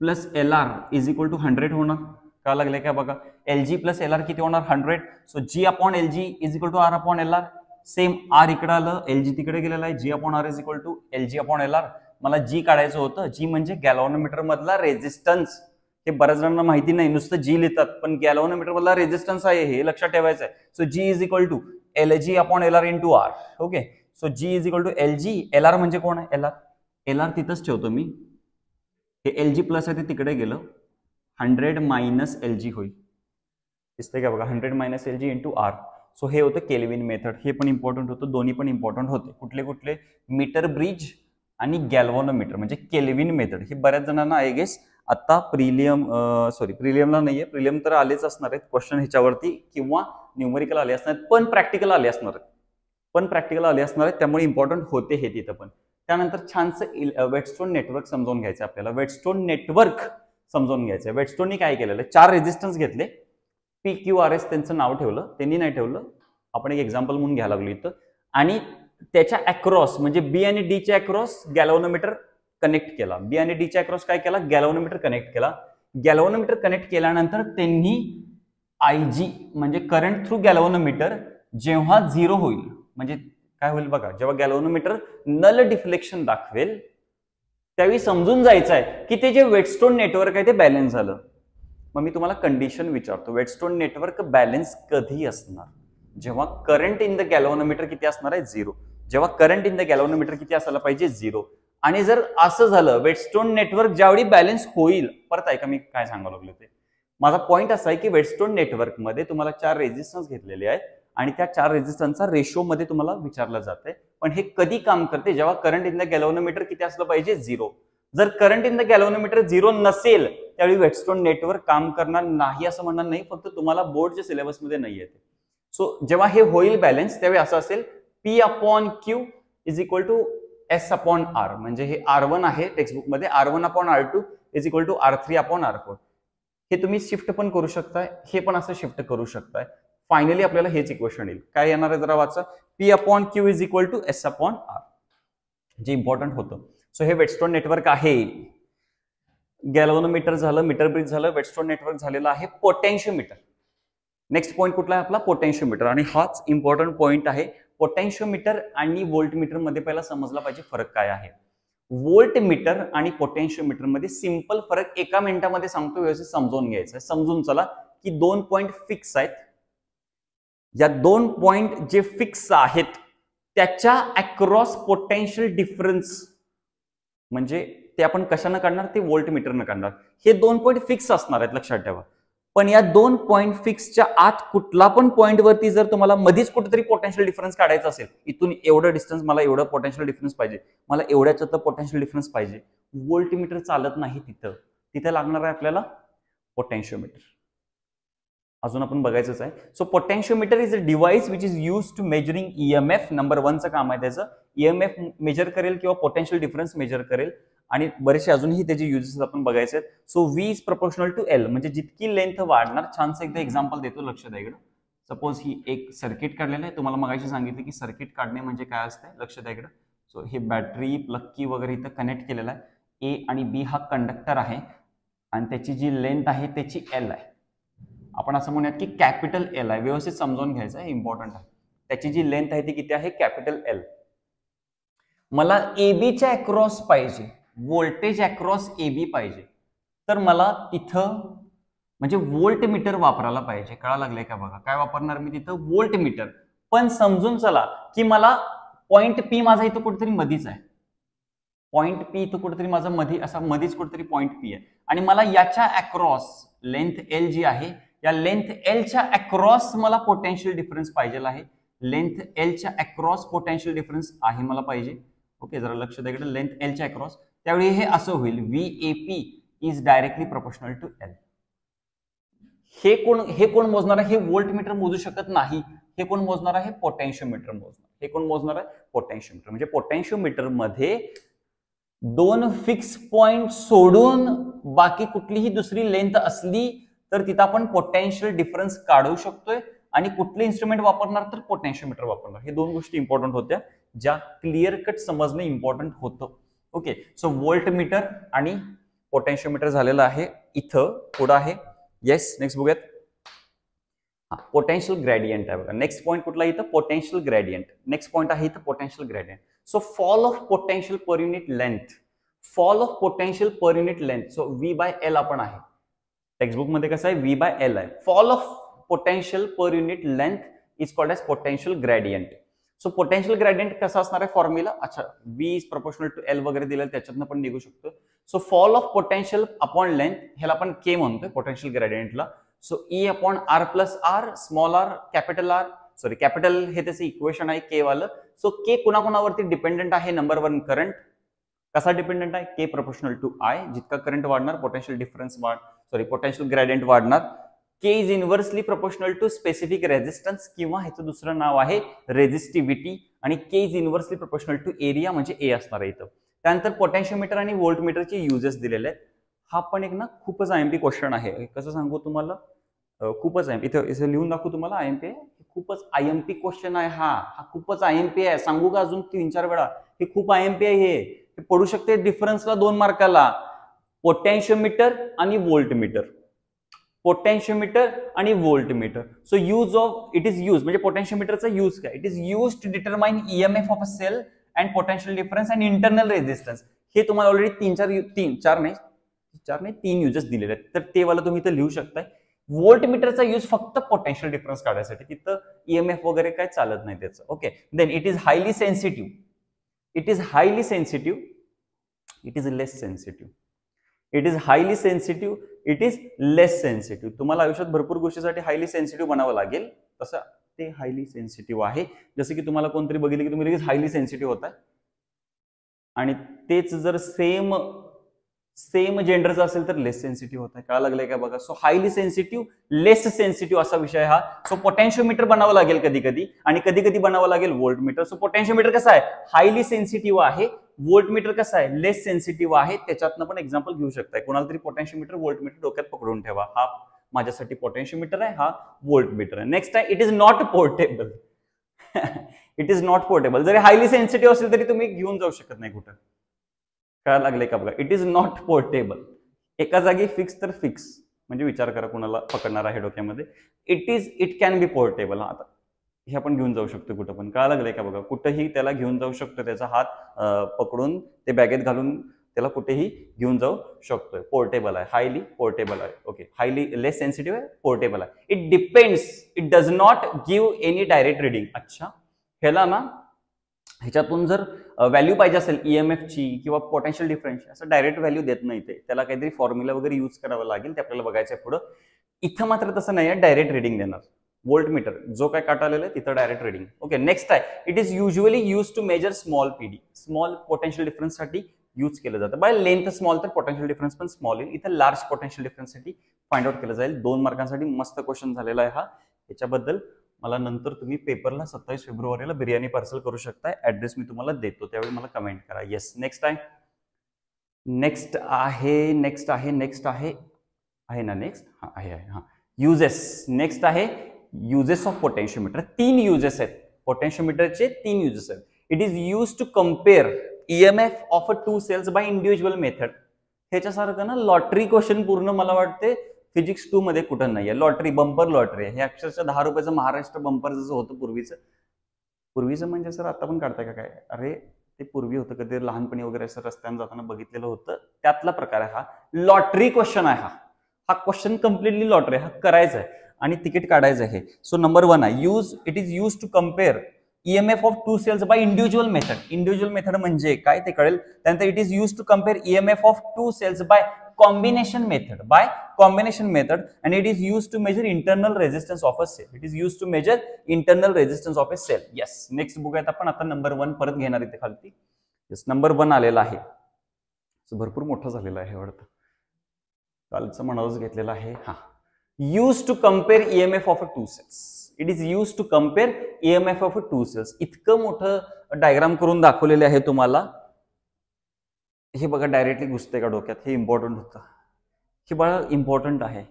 plus L R is equal to hundred होणार का लागले का बघा L G plus L R किती होणार hundred so G upon L G is equal to R upon L R same R इकडे आलं एल जी तिकडे गेलेलं आहे G upon R is equal to L G upon L R मला G काढायचं होतं जी म्हणजे गॅलॉनोमीटर मधला रेजिस्टन्स हे बऱ्याच जणांना माहिती नाही नुसतं जी लिहितात पण गॅलॉनोमीटर मधला रेजिस्टन्स आहे हे लक्षात ठेवायचं आहे so G is equal to L G upon L R into R okay so G is equal to L G L R म्हणजे कोण आहे एल आर एल आर तिथंच ठेवतो मी हे एल जी प्लस आहे ते तिकडे गेलं हंड्रेड मायनस एल जी होईल दिसतंय का बघा hundred minus L G into R so हे होतं केलविन मेथड हे पण इम्पॉर्टंट होतं दोन्ही पण इम्पॉर्टंट होते कुठले कुठले मीटर ब्रिज आणि गॅल्वोनोमीटर म्हणजे केलविन मेथड हे बऱ्याच जणांना आय गेस आता प्रिलियम सॉरी प्रिलियमला नाहीये आहे प्रिलियम तर आलेच असणार आहेत क्वेश्चन ह्याच्यावरती किंवा न्यूमेरिकल आले असणार आहेत पण प्रॅक्टिकल आले असणार आहेत पण प्रॅक्टिकल आले असणार आहेत त्यामुळे इम्पॉर्टंट होते हे तिथं पण त्यानंतर छानसं वेटस्टोन नेटवर्क समजावून घ्यायचं आपल्याला वेटस्टोन नेटवर्क समजावून घ्यायचं आहे वेटस्टोननी काय केलेलं आहे चार रेजिस्टन्स घेतले पी क्यू आर एस त्यांचं नाव ठेवलं त्यांनी नाही ठेवलं आपण एक एक्झाम्पल म्हणून घ्यायला लागलो इथं आणि त्याच्या अक्रॉस म्हणजे बी आणि डीच्या अक्रॉस गॅलोनोमीटर कनेक्ट केला बी आणि डीच्या अक्रॉस काय केला गॅलोनोमीटर कनेक्ट केला गॅलोनोमीटर कनेक्ट केल्यानंतर त्यांनी आय जी म्हणजे करंट थ्रू गॅलोनोमीटर जेव्हा झिरो होईल म्हणजे काय होईल बघा जेव्हा गॅलोनोमीटर नल डिफ्लेक्शन दाखवेल त्यावेळी समजून जायचं आहे की ते जे वेटस्टोन नेटवर्क आहे ते बॅलन्स झालं मग मी तुम्हाला कंडिशन विचारतो वेटस्टोन नेटवर्क बॅलन्स कधी असणार जेव्हा करंट इन द गॅलोनोमीटर किती असणार आहे झिरो जेव्हा करंट इन द गॅलोनोमीटर किती असायला पाहिजे झिरो आणि जर असं झालं वेटस्टोन नेटवर्क ज्यावेळी बॅलन्स होईल परत ऐका मी काय सांगायला लागलो ते माझा पॉईंट असा आहे की वेटस्टोन मध्ये तुम्हाला चार रेजिस्टन्स घेतलेले आहेत आणि त्या चार रेशो मध्ये तुम्हाला विचारलं जाते पण हे कधी काम करते जेव्हा करंट इन द गॅलोनोमीटर किती असलं पाहिजे झिरो जर current in the galvanometer zero नसेल त्यावेळी वेटस्टोन नेटवर काम करणार नाही असं म्हणणार नाही फक्त तुम्हाला बोर्डच्या सिलेबसमध्ये नाही येते सो जेव्हा हे होईल बॅलन्स त्यावेळी असं असेल P upon Q is equal to S upon R म्हणजे हे आर वन आहे मध्ये R one upon R two is equal to R three upon R four हे तुम्ही शिफ्ट पण करू शकताय हे पण असं शिफ्ट करू शकताय फायनली आपल्याला हेच इक्वेशन येईल काय येणार आहे जरा वाचा P upon Q is equal to S upon R जे इम्पॉर्टंट होतं सो हे वेटस्टोन नेटवर्क आहे गॅलोनोमीटर झालं मीटर ब्रिज झालं वेटस्टोन नेटवर्क झालेलं आहे पोटेन्शियोमीटर नेक्स्ट पॉईंट कुठला आहे आपला पोटेन्शियोमीटर आणि हाच इम्पॉर्टंट पॉईंट आहे पोटेन्शियोमीटर आणि मीटर मध्ये पहिला समजला पाहिजे फरक काय आहे वोल्ट मीटर आणि पोटेन्शियोमीटर मध्ये सिंपल फरक एका मिनिटामध्ये सांगतो व्यवस्थित समजून घ्यायचा समजून चला की दोन पॉईंट फिक्स आहेत या दोन पॉइंट जे फिक्स आहेत त्याच्या अक्रॉस पोटेन्शियल डिफरन्स म्हणजे ते आपण कशानं काढणार ते वोल्ट मीटरनं काढणार हे दोन पॉईंट फिक्स असणार आहेत लक्षात ठेवा पण या दोन पॉईंट फिक्सच्या आत कुठला पण पॉईंटवरती जर तुम्हाला मधीच कुठेतरी पोटेन्शियल डिफरन्स काढायचा असेल इथून एवढं डिस्टन्स मला एवढं पोटेन्शियल डिफरन्स पाहिजे मला एवढ्याच तर पोटेन्शियल डिफरन्स पाहिजे वोल्ट मीटर चालत नाही तिथं तिथं लागणार आहे आपल्याला मीटर अजून आपण बघायचंच आहे so potentiometer is a device which is use to measuring EMF number वनचं काम आहे त्याचं ईएमएफ e मेजर करेल किंवा पोटेन्शियल डिफरन्स मेजर करेल आणि बरेचसे अजूनही त्याचे युजेस आपण बघायचे आहेत so V is proportional to L म्हणजे जितकी लेंथ वाढणार छानसं एकदा एक्झाम्पल देतो लक्ष द्या इकडं सपोज ही एक सर्किट काढलेलं आहे तुम्हाला मगाशी सांगितलं की सर्किट काढणे म्हणजे काय असते लक्ष द्या इकडं सो हे बॅटरी प्लक्की वगैरे इथं कनेक्ट केलेलं आहे ए आणि बी हा कंडक्टर आहे आणि त्याची जी लेंथ आहे त्याची एल आहे आपण असं म्हणूयात की कॅपिटल एल आहे व्यवस्थित समजून घ्यायचं आहे इम्पॉर्टंट आहे त्याची जी लेंथ आहे ती किती आहे कॅपिटल एल मला एबीच्या अक्रॉस पाहिजे व्होल्टेज अक्रॉस एबी पाहिजे तर मला इथं म्हणजे वोल्ट मीटर वापरायला पाहिजे कळा लागलंय का बघा काय वापरणार मी तिथं वोल्ट मीटर पण समजून चला की मला पॉईंट पी माझा इथं कुठेतरी मधीच आहे पॉइंट पी इथं कुठेतरी माझा मधी असा मधीच कुठेतरी पॉईंट पी आहे आणि मला याच्या अक्रॉस लेंथ एल जी आहे या लेंथ एलच्या अक्रॉस मला पोटेन्शियल डिफरन्स पाहिजे आहे लेंथ एलच्या अक्रॉस पोटेन्शियल डिफरन्स आहे मला पाहिजे ओके जरा लक्ष द्या लेंथ एलच्या अक्रॉस त्यावेळी हे असं होईल V A P is directly proportional to L हे कोण हे कोण मोजणार आहे हे वोल्ट मीटर मोजू शकत नाही हे कोण मोजणार आहे मीटर मोजणार हे कोण मोजणार आहे मीटर म्हणजे मीटर मध्ये दोन फिक्स पॉइंट सोडून बाकी कुठलीही दुसरी लेंथ असली तर तिथं आपण पोटेन्शियल डिफरन्स काढू शकतोय आणि कुठले इन्स्ट्रुमेंट वापरणार तर पोटेन्शियोमीटर वापरणार हे दोन गोष्टी इम्पॉर्टंट होत्या ज्या क्लिअर कट समजणं इम्पॉर्टंट होतं ओके सो वोल्ट मीटर आणि मीटर झालेलं आहे इथं पुढं आहे येस नेक्स्ट बघूयात पोटेन्शियल ग्रॅडियंट आहे बघा नेक्स्ट पॉईंट कुठला इथं पोटेन्शियल ग्रॅडियंट नेक्स्ट पॉईंट आहे इथं potential gradient so fall of potential per unit length fall of potential per unit length so V by L आपण आहे मध्ये कसं आहे वी बाय एल आहे fall of potential per unit length is called as potential gradient so potential gradient कसा असणार आहे formula अच्छा V is proportional to L वगैरे दिलं त्याच्यातनं पण निघू शकतो so fall of potential upon length ह्याला आपण के म्हणतोय पोटेन्शियल ग्रॅडियंटला so E upon R plus R small R capital R sorry capital हे त्याचं इक्वेशन आहे के वाल सो के कुणाकुणावरती डिपेंडंट आहे नंबर वन करंट कसा डिपेंडेंट आहे के प्रोपोर्शनल टू आय जितका करंट वाढणार पोटेन्शियल डिफरन्स वाढ सॉरी पोटेन्शियल ग्रॅडेंट वाढणार K is inversely proportional to specific resistance किंवा ह्याचं दुसरं नाव आहे रेझिस्टिव्हिटी आणि K is inversely proportional to area म्हणजे ए असणार आहे इथं त्यानंतर पोटॅन्शियोमीटर आणि वोल्टमीटरचे युजेस दिलेले आहेत हा पण एक ना खूपच आय एम पी क्वेश्चन आहे कसं सांगू तुम्हाला खूपच आय एम इथं इथं लिहून दाखवू तुम्हाला आय एम पी खूपच आय एम पी क्वेश्चन आहे हा हा खूपच आय एम पी आहे सांगू का अजून तीन चार वेळा हे खूप आय एम पी आहे हे पडू शकते डिफरन्सला दोन मार्काला मीटर आणि वोल्टमीटर मीटर आणि voltmeter so use of it is use म्हणजे मीटरचा यूज काय it is use to determine EMF of a cell and potential difference and internal resistance हे तुम्हाला ऑलरेडी तीन चार तीन चार नाही चार नाही तीन युजेस दिलेले आहेत तर ते वाला तुम्ही इथं लिहू शकताय वोल्ट मीटरचा यूज फक्त पोटेन्शियल डिफरन्स काढायसाठी तिथं ईएमएफ e वगैरे काय चालत नाही त्याचं okay then it is highly sensitive it is highly sensitive it is less sensitive it is highly sensitive it is less sensitive तुम्हाला आयुष्यात भरपूर गोष्टीसाठी हायली सेन्सिटिव्ह बनावं लागेल तसं ते हायली सेन्सिटिव्ह आहे जसं की तुम्हाला कोणतरी बघितलं की तुम्ही लगेच हायली सेन्सिटिव्ह होता आणि तेच जर सेम सेम जेंडरचा असेल तर लेस सेन्सिटिव्ह होतं काय लागलंय का बघा so highly sensitive less sensitive असा विषय हा सो मीटर बनावं लागेल कधी कधी आणि कधी कधी बनावं लागेल वोल्टमीटर सो पोटॅन्शियोमीटर कसं आहे हायली सेन्सिटिव्ह आहे वोल्टमीटर कसं आहे लेस सेन्सिटिव्ह आहे त्याच्यातनं पण एक्झाम्पल घेऊ शकताय कोणाला तरी वोल्ट वोल्टमीटर डोक्यात पकडून ठेवा हा माझ्यासाठी पोटेंशियोमीटर आहे हा वोल्टमीटर आहे नेक्स्ट आहे it is not portable it is not portable जरी हायली सेन्सिटिव्ह असेल तरी तुम्ही घेऊन जाऊ शकत नाही कुठं कळायला लागले का बघा इट इज नॉट पोर्टेबल एका जागी फिक्स तर फिक्स म्हणजे विचार करा कुणाला पकडणार आहे डोक्यामध्ये it is it can be portable आता हे आपण घेऊन जाऊ शकतो कुठं पण कळायला लागले का बघा कुठंही त्याला घेऊन जाऊ शकतो त्याचा हात पकडून ते बॅगेत घालून त्याला कुठेही घेऊन जाऊ शकतोय पोर्टेबल आहे हायली पोर्टेबल आहे ओके हायली लेस सेन्सिटिव्ह आहे पोर्टेबल आहे it depends it does not give any direct reading अच्छा ह्याला ना ह्याच्यातून जर व्हॅल्यू पाहिजे असेल ई e एम किंवा पोटेन्शियल डिफरन्स असं डायरेक्ट व्हॅल्यू देत नाही ते त्याला काहीतरी फॉर्म्युला वगैरे यूज करावं लागेल ते आपल्याला बघायचं आहे पुढं इथं मात्र तसं नाही आहे डायरेक्ट रिडिंग देणार वोल्ट मीटर जो काय काटा आहे तिथं डायरेक्ट रिडिंग ओके नेक्स्ट आहे it is usually use to measure small PD small potential डिफरन्ससाठी यूज केलं जातं बाय लेंथ स्मॉल तर पोटेन्शियल डिफरन्स पण स्मॉल येईल इथं लार्ज पोटेन्शियल डिफरन्ससाठी फाइंड आउट केलं जाईल दोन मार्कांसाठी मस्त क्वेश्चन झालेला आहे हा याच्याबद्दल मला नंतर तुम्ही पेपरला सत्तावीस फेब्रुवारीला बिर्याणी पार्सल करू शकता ऍड्रेस मी तुम्हाला देतो त्यावेळी मला कमेंट करा येस नेक्स्ट आहे नेक्स्ट आहे नेक्स्ट आहे नेक्स्ट आहे आहे ना नेक्स्ट हां आहे आहे हा युजेस नेक्स्ट आहे युजेस ऑफ पोटेन्शियोमीटर तीन युजेस आहेत पोटेन्शियोमीटरचे तीन युजेस आहेत it is use to compare EMF of a two cells by individual method ह्याच्यासारखं ना लॉटरी क्वेश्चन पूर्ण मला वाटते फिजिक्स टू मध्ये कुठं नाही आहे लॉटरी बंपर लॉटरी आहे हे अक्षरशः दहा रुपयाचं महाराष्ट्र बंपर जसं होतं पूर्वीचं पूर्वीचं म्हणजे सर आता पण काढताय का काय अरे ते पूर्वी होतं कधी लहानपणी वगैरे असं रस्त्यानं जाताना बघितलेलं होतं त्यातला प्रकार आहे हा लॉटरी क्वेश्चन आहे हा हा क्वेश्चन कम्प्लिटली लॉटरी हा करायचा आहे आणि तिकीट काढायचं आहे सो नंबर वन आहे use it is use to compare EMF of two cells by individual method individual method म्हणजे काय ते कळेल त्यानंतर it is use to compare EMF of two cells by combination method by combination method and it is used to measure internal resistance of a cell it is used to measure internal resistance of a cell yes next book at apan ata number 1 parat ghenar ite khalti yes number 1 alela ahe so bharpur motha zalela ahe vadat kal cha manavas ghetlela ahe ha used to compare emf of a two cells it is used to compare emf of a two cells itka motha diagram karun dakhavlele ahe tumhala हे बघा directly घुसते का डोक्यात हे important होतं हे बघा important आहे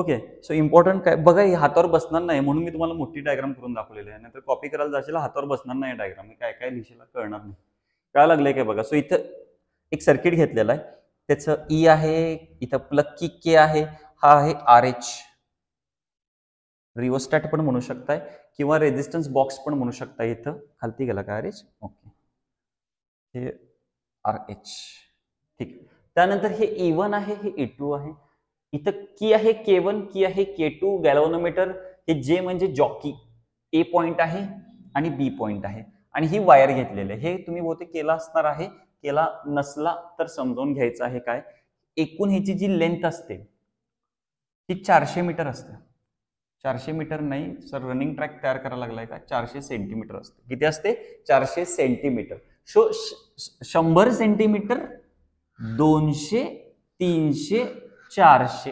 ओके सो इम्पॉर्टंट काय बघा हे हातावर बसणार नाही म्हणून मी तुम्हाला मोठी डायग्राम करून दाखवलेली आहे नाहीतर कॉपी करायला जाशील हातावर बसणार नाही डायग्राम काय काय लिहिशीला कळणार नाही काय लागलंय काय बघा सो इथं एक सर्किट घेतलेलं आहे त्याचं ई e आहे इथं प्लग की के आहे हा आहे आर एच रिओस्टॅट पण म्हणू शकताय किंवा रेझिस्टन्स बॉक्स पण म्हणू शकताय इथं खालती गेला का आर एच ओके हे आर एच ठीक त्यानंतर हे ई e वन आहे हे ई e टू आहे इथं की आहे के वन की आहे के टू गॅलोनोमीटर हे जे म्हणजे जॉकी ए पॉइंट आहे आणि बी पॉइंट आहे आणि ही वायर घेतलेली आहे हे तुम्ही बहुतेक केला असणार आहे केला नसला तर समजावून घ्यायचं आहे काय एकूण ह्याची जी लेंथ असते ती चारशे मीटर असते चारशे मीटर नाही सर रनिंग ट्रॅक तयार करायला लागलाय का चारशे सेंटीमीटर असते किती असते चारशे सेंटीमीटर सो शंभर सेंटीमीटर दोनशे तीनशे चारशे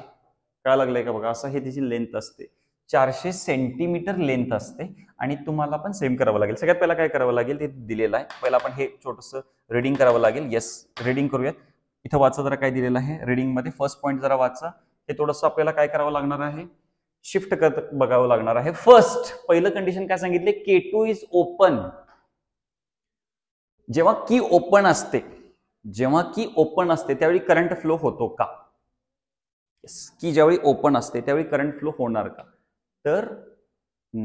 काय लागलंय का बघा असं हे त्याची लेंथ असते चारशे सेंटीमीटर लेंथ असते आणि तुम्हाला पण सेम करावं लागेल सगळ्यात पहिला काय करावं लागेल ते दिलेलं आहे पहिला आपण हे छोटंसं रीडिंग करावं लागेल येस रीडिंग करूयात इथं वाचा जरा काय दिलेलं आहे मध्ये फर्स्ट पॉईंट जरा वाचा हे थोडंसं आपल्याला काय करावं लागणार आहे शिफ्ट करत बघावं लागणार आहे फर्स्ट पहिलं कंडिशन काय सांगितले के टू इज ओपन जेव्हा की ओपन असते जेव्हा की ओपन असते त्यावेळी करंट फ्लो होतो का की ज्यावेळी ओपन असते त्यावेळी करंट फ्लो होणार का तर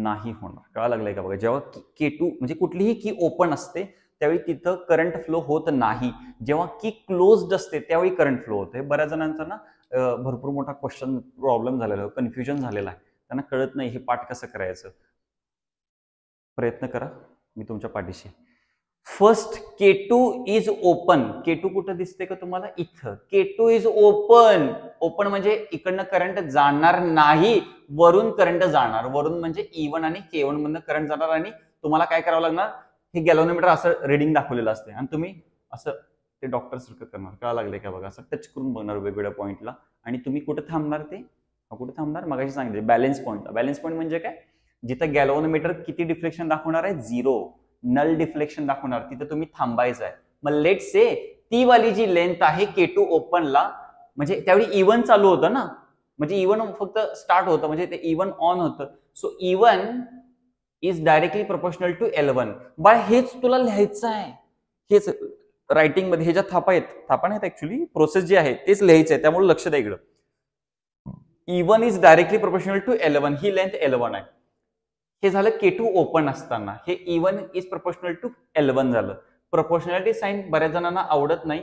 नाही होणार कळा लागलंय का बघा जेव्हा के टू म्हणजे कुठलीही की ओपन असते त्यावेळी तिथं करंट फ्लो होत नाही जेव्हा की क्लोज्ड असते त्यावेळी करंट फ्लो होते बऱ्याच जणांचा ना भरपूर मोठा क्वेश्चन प्रॉब्लेम झालेला आहे कन्फ्युजन झालेला आहे त्यांना कळत नाही हे पाठ कसं करायचं प्रयत्न करा मी तुमच्या पाठीशी first K two is open K two कुठं दिसते का तुम्हाला इथं K two is open open म्हणजे इकडनं करंट जाणार नाही वरून करंट जाणार वरून म्हणजे इव्हन e आणि केवन मधून करंट जाणार आणि तुम्हाला काय करावं लागणार हे गॅलोनोमीटर असं रीडिंग दाखवलेलं असते आणि तुम्ही असं ते डॉक्टर सारखं करणार का लागले का बघा असं टच करून बघणार वेगवेगळ्या पॉईंटला आणि तुम्ही कुठं थांबणार ते कुठे थांबणार मगाशी सांगितले बॅलन्स पॉईंट बॅलन्स पॉईंट म्हणजे काय जिथं गॅलोनोमीटर किती डिफ्लेक्शन दाखवणार आहे झिरो नल डिफ्लेक्शन दाखवणार तिथे तुम्ही थांबायचं आहे मग लेट से ती वाली जी लेंथ आहे के टू ओपनला म्हणजे त्यावेळी इवन चालू होतं ना म्हणजे इवन फक्त स्टार्ट होतं म्हणजे ते इवन ऑन होतं so E one is directly proportional to L one बाळ हेच तुला लिहायचं आहे हेच रायटिंग मध्ये हे ज्या थापा आहेत थापा नाहीत ऍक्च्युली प्रोसेस जी आहे तेच लिहायचं आहे त्यामुळे लक्ष द्या इकडं E one is directly proportional to L one ही लेंथ एलेवन आहे हे झालं के टू ओपन असताना हे E one is proportional to L one झालं प्रपोर्शनॅलिटी साईन बऱ्याच जणांना आवडत नाही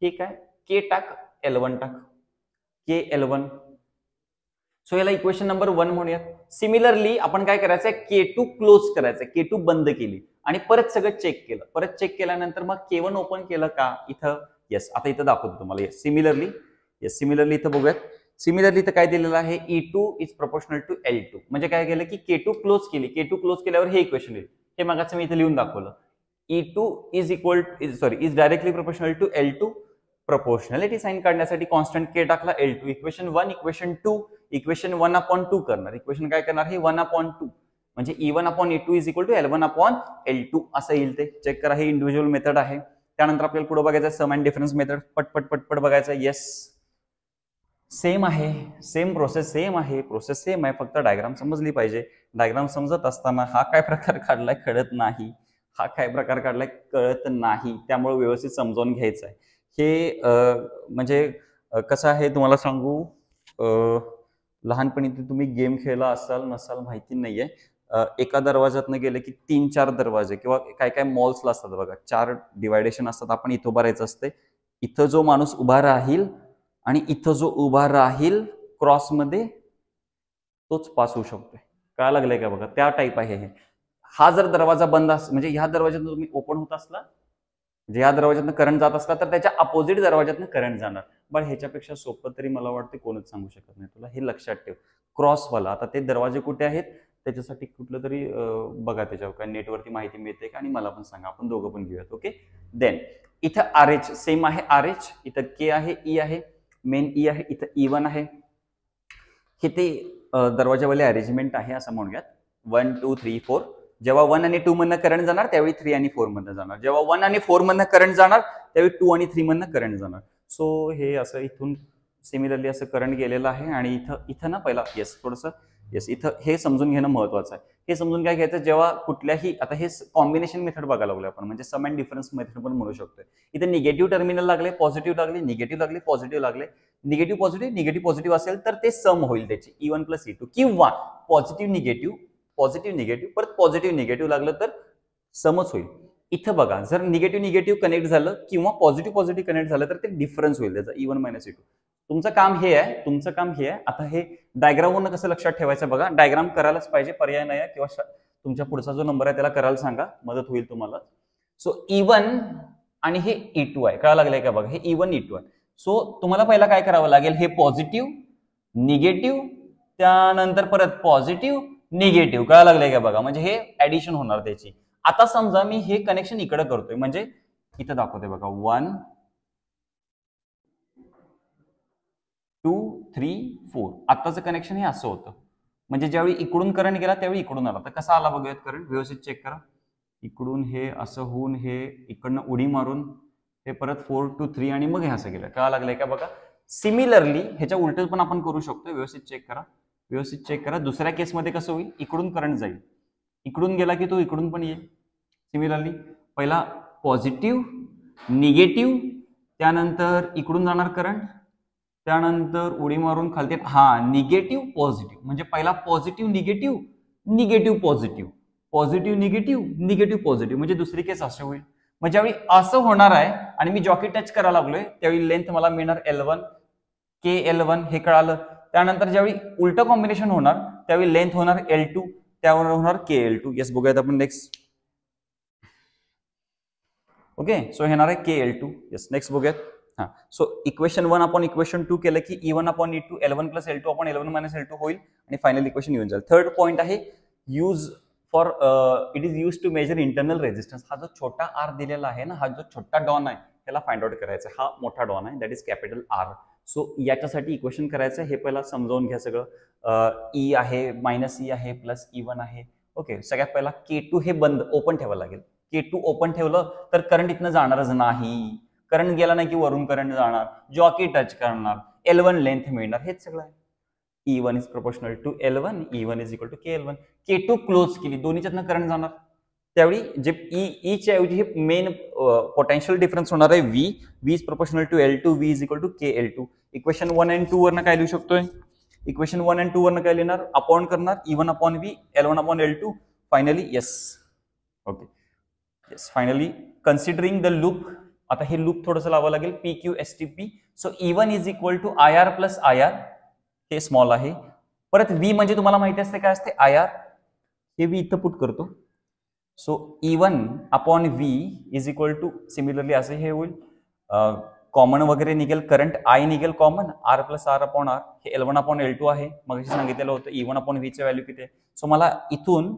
ठीक आहे के टाक एल वन टाक के एल वन सो याला इक्वेशन नंबर वन म्हणूयात सिमिलरली आपण काय करायचंय के टू क्लोज करायचंय के टू बंद केली आणि परत सगळं चेक केलं परत चेक केल्यानंतर मग के वन ओपन केलं का इथं येस आता इथं दाखवतो तुम्हाला येस सिमिलरली येस सिमिलरली इथं बघूयात सिमिलरली तर काय दिलेलं आहे E two is proportional to L two म्हणजे काय केलं की के टू क्लोज केली के टू क्लोज केल्यावर हे इक्वेशन येईल हे मागाचं मी इथे लिहून दाखवलं E two is equal is sorry is directly proportional to L two proportionality sign काढण्यासाठी कॉन्स्टंट के टाकला L two equation one equation two equation one upon two करणार इक्वेशन काय करणार हे वन अपॉन टू म्हणजे E one upon E two is equal to L one upon L two असं येईल ते चेक करा हे इंडिव्हिज्युअल मेथड आहे त्यानंतर आपल्याला पुढे बघायचं सम अँड डिफरन्स मेथड पटपट पटपट बघायचं येस सेम आहे सेम प्रोसेस सेम आहे प्रोसेस सेम आहे फक्त डायग्राम समजली पाहिजे डायग्राम समजत असताना हा काय प्रकार काढलाय कळत नाही हा काय प्रकार काढलाय कळत नाही त्यामुळे व्यवस्थित समजावून घ्यायचं आहे हे म्हणजे कसं आहे तुम्हाला सांगू लहानपणी तुम्ही गेम खेळला असाल नसाल माहिती नाहीये एका दरवाज्यातनं गेले की तीन चार दरवाजे किंवा काय काय मॉल्सला असतात बघा चार डिवायडेशन असतात आपण इथं उभारायचं असते इथं जो माणूस उभा राहील आणि इथं जो उभा राहील क्रॉसमध्ये तोच पास होऊ शकतोय काय लागलंय का बघा त्या टाईप आहे हे हा जर दरवाजा बंद अस म्हणजे ह्या दरवाज्यातून तुम्ही ओपन होत असला म्हणजे या दरवाज्यातनं करंट जात असला तर त्याच्या अपोजिट दरवाज्यातनं करंट जाणार पण ह्याच्यापेक्षा सोपं तरी मला वाटते कोणच सांगू शकत नाही तुला हे लक्षात ठेव क्रॉसवाला आता ते दरवाजे कुठे आहेत त्याच्यासाठी कुठलं तरी बघा त्याच्यावर काय नेटवरती माहिती मिळते का आणि मला पण सांगा आपण दोघं पण घेऊयात ओके देन इथं आर एच सेम आहे आर एच इथं के आहे ई e आहे मेन ई e आहे इथं ई e वन आहे हे ते दरवाजावाले अरेंजमेंट आहे असं म्हणूयात वन टू थ्री फोर जेव्हा वन आणि टू मधनं करंट जाणार त्यावेळी थ्री आणि फोर मधनं जाणार जेव्हा वन आणि फोर मधनं करंट जाणार त्यावेळी टू आणि थ्री मधनं करंट जाणार सो हे असं इथून सिमिलरली असं करंट गेलेलं आहे आणि इथं इथं ना पहिला येस थोडंसं येस इथं हे समजून घेणं महत्वाचं आहे हे समजून काय घ्यायचं जेव्हा कुठल्याही आता हे कॉम्बिनेशन मेथड बघायला लागलो आपण म्हणजे सम अँड डिफरन्स मेथड पण म्हणू शकतो इथे निगेटिव्ह टर्मिनल लागले पॉझिटिव्ह लागले निगेटिव्ह लागले पॉझिटिव्ह लागले निगेटिव्ह पॉझिटिव्ह निगेटिव्ह पॉझिटिव्ह असेल तर ते सम होईल त्याची E one plus E two किंवा पॉझिटिव्ह निगेटिव्ह पॉझिटिव्ह निगेटिव्ह परत पॉझिटिव्ह निगेटिव्ह लागलं तर समच होईल इथं बघा जर निगेटिव्ह निगेटिव्ह कनेक्ट झालं किंवा पॉझिटिव्ह पॉझिटिव्ह कनेक्ट झालं तर ते डिफरन्स होईल त्याचा E one minus E two तुमचं काम हे आहे तुमचं काम हे आहे आता हे डायग्रामवरून कसं लक्षात ठेवायचं बघा डायग्राम करायलाच पाहिजे पर्याय नाही आहे किंवा तुमच्या पुढचा जो नंबर आहे त्याला करायला सांगा मदत होईल तुम्हाला सो इवन e आणि हे ई e टू आहे कळा लागलंय का बघा हे इवन वन ई टू आहे सो तुम्हाला पहिला काय करावं लागेल हे पॉझिटिव्ह निगेटिव्ह त्यानंतर परत पॉझिटिव्ह निगेटिव्ह कळा लागलंय का बघा म्हणजे हे ऍडिशन होणार त्याची आता समजा मी हे कनेक्शन इकडे करतोय म्हणजे इथं दाखवते बघा वन टू थ्री फोर आत्ताचं कनेक्शन हे असं होतं म्हणजे ज्यावेळी इकडून करंट गेला त्यावेळी इकडून आला तर कसा आला बघूयात करंट व्यवस्थित चेक करा इकडून हे असं होऊन हे इकडनं उडी मारून हे परत फोर टू थ्री आणि मग हे असं गेलं का लागलंय का बघा सिमिलरली ह्याच्या उलट पण आपण करू शकतो व्यवस्थित चेक करा व्यवस्थित चेक करा दुसऱ्या केसमध्ये कसं होईल इकडून करंट जाईल इकडून गेला की तो इकडून पण येईल सिमिलरली पहिला पॉझिटिव्ह निगेटिव्ह त्यानंतर इकडून जाणार करंट त्यानंतर उडी मारून खालती हा निगेटिव्ह पॉझिटिव्ह म्हणजे पहिला positive negative negative positive positive negative negative positive म्हणजे दुसरी केस असे होईल म्हणजे ज्यावेळी असं होणार आहे आणि मी जॉकी टच करायला लागलोय त्यावेळी लेंथ मला मिळणार L one K L one हे कळालं त्यानंतर ज्यावेळी उलटं कॉम्बिनेशन होणार त्यावेळी लेंथ होणार एल टू त्यावर होणार के एल टू येस बघूयात आपण नेक्स्ट ओके सो येणार आहे K L two yes next बघूयात हा so equation one upon equation two केलं की E one upon E two L plus L two आपण एल मायनस एल टू होईल आणि फायनल इक्वेशन येऊन जाईल थर्ड पॉईंट आहे use for it is use to measure internal resistance हा जो छोटा आर दिलेला आहे ना हा जो छोटा डॉन आहे त्याला फाइंड आउट करायचा हा मोठा डॉन आहे that is capital R so याच्यासाठी इक्वेशन करायचं हे पहिला समजावून घ्या सगळं ई e आहे मायनस ई e आहे प्लस ई वन आहे ओके सगळ्यात पहिला के टू हे बंद ओपन ठेवावं लागेल के टू ओपन ठेवलं तर करंट इथनं जाणारच नाही करंट गेला नाही की वरून करंट जाणार जॉकी टच करणार एल वन लेंथ मिळणार हेच सगळं आहे E one is proportional to L one E one is equal to K L one K two close केली दोन्हीच्यातनं करंट जाणार त्यावेळी जे ई e, ईच्या e ऐवजी हे मेन पोटेन्शियल डिफरन्स होणार आहे V V is proportional to L two V is equal to K L two equation one and two वरनं काय लिहू शकतोय इक्वेशन वन अँड टू वरनं काय लिहिणार अपॉन करणार E one upon V L one upon L two finally yes okay yes finally considering the loop आता हे लूप थोडंसं लावावं लागेल P Q S T P so E one is equal to I R plus I R हे small आहे परत V म्हणजे तुम्हाला माहिती असते काय असते आय आर हे व्ही इथं पुट करतो so E one upon V is equal to similarly असं हे होईल कॉमन वगैरे निघेल करंट आय निघेल common R plus R upon R हे L one upon L two आहे मग सांगितलेलं होतं ई वन अपॉन व्हीचं व्हॅल्यू किती आहे सो मला इथून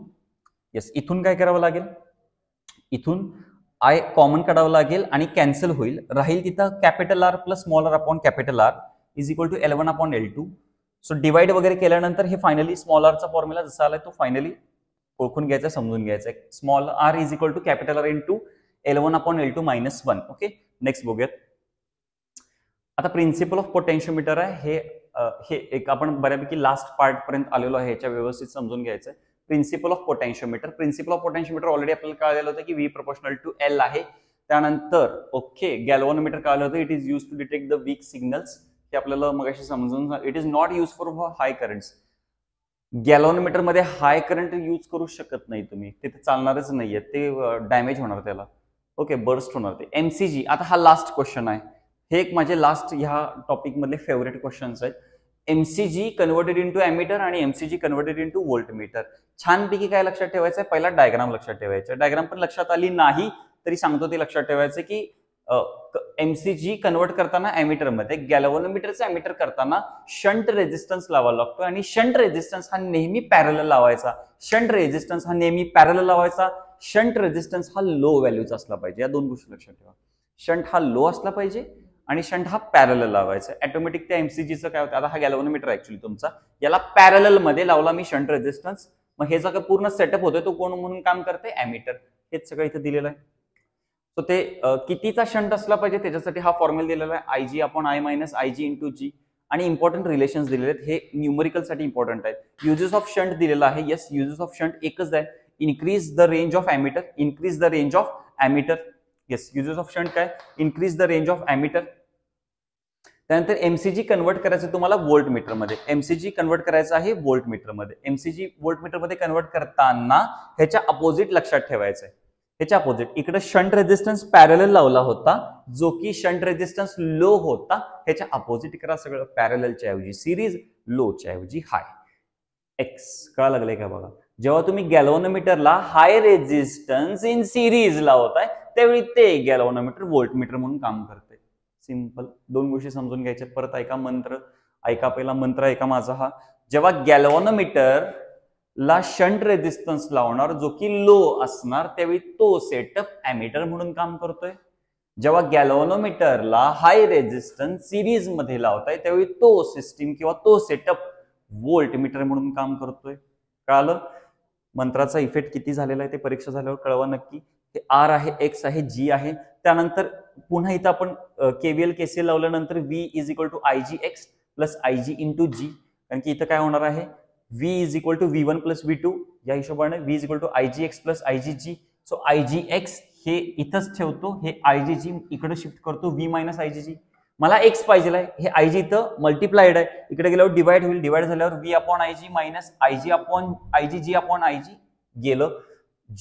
येस इथून काय करावं लागेल इथून आय कॉमन काढावं लागेल आणि कॅन्सल होईल राहील तिथं capital R plus small R upon capital R is equal to L upon L two so divide वगैरे केल्यानंतर हे फायनली स्मॉल आरचा फॉर्म्युला जसा आला तो फायनली ओळखून घ्यायचा समजून घ्यायचा small R is equal to capital R into L upon L two minus one okay next बघूयात आता प्रिन्सिपल ऑफ पोटेन्शियोमीटर आहे हे हे एक आपण बऱ्यापैकी लास्ट पार्ट पर्यंत आलेलो आहे याच्या व्यवस्थित समजून घ्यायचं आहे principle of potentiometer principle of potentiometer already आपल्याला कळलेलं होतं की वी प्रोपोर्शनल टू एल आहे त्यानंतर ओके गॅल्वोनोमीटर कळलं होतं it is use to detect the weak signals हे आपल्याला मग समजून it is not use for high currents galvanometer मध्ये हाय करंट यूज करू शकत नाही तुम्ही ते चालणारच नाहीये ते डॅमेज होणार त्याला ओके बर्स्ट होणार ते एमसीजी आता हा लास्ट क्वेश्चन आहे हे एक माझे लास्ट ह्या टॉपिक मधले फेवरेट क्वेश्चन्स आहेत एमसीजी कन्वर्टेड इंटू एमीटर आणि MCG converted into voltmeter meter छानपैकी काय लक्षात ठेवायचं आहे पहिला डायग्राम लक्षात ठेवायचं डायग्राम पण लक्षात आली नाही तरी सांगतो ते लक्षात ठेवायचं की एमसीजी कन्व्हर्ट करताना कन्वर्ट करताना ॲमीटरमध्ये गॅलोनोमीटरचा ॲमीटर करताना शंट रेजिस्टन्स लावावा लागतो आणि शंट रेजिस्टन्स हा नेहमी पॅरल लावायचा शंट रेजिस्टन्स हा नेहमी पॅरल लावायचा शंट रेजिस्टन्स हा लो व्हॅल्यूचा असला पाहिजे या दोन गोष्टी लक्षात ठेवा शंट हा लो असला पाहिजे आणि शंट हा पॅरल लावायचा ॲटोमॅटिक त्या एमसीजीचं काय होतं आता हा गॅलोनोमीटर ऍक्च्युली तुमचा याला पॅरल मध्ये लावला मी शंट रेजिस्टन्स मग हे जर पूर्ण सेटअप होतोय तो कोण म्हणून काम करते ॲमीटर हेच सगळं इथे दिलेलं आहे सो ते कितीचा शंट असला पाहिजे त्याच्यासाठी हा फॉर्म्युल दिलेला आहे आय जी आपण I minus I G into G आणि इम्पॉर्टंट रिलेशन्स दिलेले आहेत हे साठी इम्पॉर्टंट आहेत युजेस ऑफ शंट दिलेला आहे येस युजेस ऑफ शंट एकच आहे increase the range of ammeter increase the range of ammeter yes uses of shunt काय increase the range of ammeter त्यानंतर एमसीजी कन्वर्ट करायचं तुम्हाला वोल्ट मीटरमध्ये एमसीजी कन्वर्ट करायचं आहे वोल्ट मीटरमध्ये एमसीजी वोल्ट मीटरमध्ये कन्वर्ट करताना ह्याच्या अपोजिट लक्षात ठेवायचं आहे ह्याच्या अपोजिट इकडे शंट रेजिस्टन्स पॅरल लावला होता जो की शंट रेजिस्टन्स लो होता ह्याच्या अपोजिट करा सगळं पॅरलच्या ऐवजी सिरीज लोच्या ऐवजी हाय एक्स कळा लागलंय का बघा जेव्हा तुम्ही गॅलोनोमीटरला हाय रेझिस्टन्स इन सिरीज लावताय त्यावेळी ते गॅलोनोमीटर वोल्ट मीटर म्हणून काम करते सिंपल दोन गोष्टी समजून घ्यायच्या परत ऐका मंत्र ऐका पहिला मंत्र ऐका माझा हा जेव्हा गॅलॉनोमीटर ला शंट रेजिस्टन्स लावणार जो की लो असणार त्यावेळी तो सेटअप ॲमिटर म्हणून काम करतोय जेव्हा गॅलोनोमीटरला हाय रेजिस्टन्स सिरीज मध्ये लावताय त्यावेळी तो सिस्टीम किंवा तो सेटअप व्होल्ट मीटर म्हणून काम करतोय कळालं मंत्राचा इफेक्ट किती झालेला आहे ते परीक्षा झाल्यावर कळवा नक्की ते आर आहे एक्स आहे जी आहे त्यानंतर पुन्हा इथं आपण केव्हीएल केसीएल लावल्यानंतर V is equal to I G X plus I G into G कारण की इथं काय होणार आहे V is equal to V one plus V two या हिशोबाने V is equal to I G X plus I G G so I G X हे इथंच ठेवतो हे आय जी जी इकडे शिफ्ट करतो V minus I G G मला X पाहिजे हे आय जी इथं मल्टिप्लाइड आहे इकडे गेल्यावर डिवाइड होईल डिवाइड झाल्यावर V upon I G minus I G upon I G G upon I G गेलं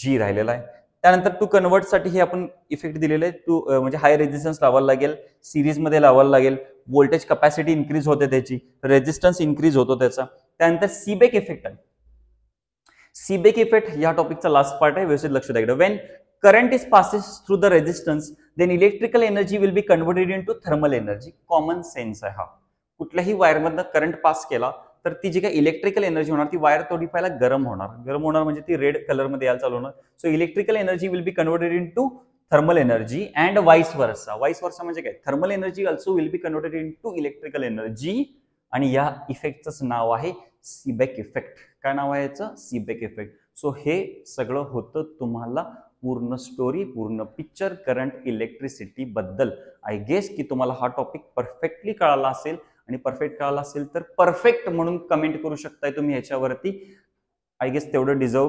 जी राहिलेलं आहे त्यानंतर टू साठी हे आपण इफेक्ट दिलेले आहे टू म्हणजे हाय रेजिस्टन्स लावायला लागेल मध्ये लावायला लागेल व्होल्टेज कपॅसिटी इन्क्रीज होते त्याची रेजिस्टन्स इन्क्रीज होतो त्याचा त्यानंतर सीबेक इफेक्ट आहे सीबेक इफेक्ट या टॉपिकचा लास्ट पार्ट आहे व्यवस्थित लक्ष द्या when current is passes through the resistance then electrical energy will be converted into thermal energy common sense आहे हा कुठल्याही वायरमधनं करंट पास केला तर ती जी काही इलेक्ट्रिकल एनर्जी होणार ती वायर पाहिला गरम होणार गरम होणार म्हणजे ती रेड कलरमध्ये यायला चालू होणार so electrical energy will be converted into thermal energy and vice versa vice versa म्हणजे काय thermal energy also will be converted into electrical energy आणि या इफेक्टचंच नाव आहे सीबॅक इफेक्ट काय नाव आहे याचं सीबॅक इफेक्ट सो हे सगळं होतं तुम्हाला पूर्ण स्टोरी पूर्ण पिक्चर करंट इलेक्ट्रिसिटी बद्दल आय गेस की तुम्हाला हा टॉपिक परफेक्टली कळाला असेल आणि परफेक्ट कळाला असेल तर परफेक्ट म्हणून कमेंट करू शकताय तुम्ही ह्याच्यावरती आय गेस तेवढं डिझर्व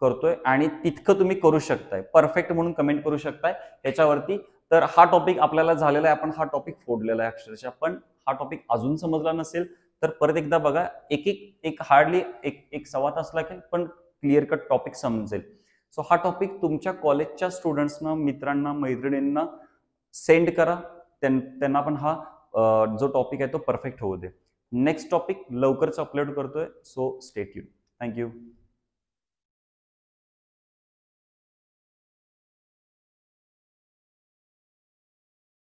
करतोय आणि तितकं तुम्ही करू शकताय परफेक्ट म्हणून कमेंट करू शकताय ह्याच्यावरती तर हा टॉपिक आपल्याला झालेला आहे आपण हा टॉपिक फोडलेला आहे अक्षरशः पण हा टॉपिक अजून समजला नसेल तर परत एकदा बघा एक एक एक हार्डली एक एक सवा तास लागेल पण क्लिअर कट टॉपिक समजेल सो हा टॉपिक तुमच्या कॉलेजच्या स्टुडंट्सना मित्रांना मैत्रिणींना सेंड करा त्यांना पण हा जो टॉपिक आहे तो परफेक्ट होऊ दे नेक्स्ट टॉपिक लवकरच अपलोड करतोय सो स्टेट यू थँक्यू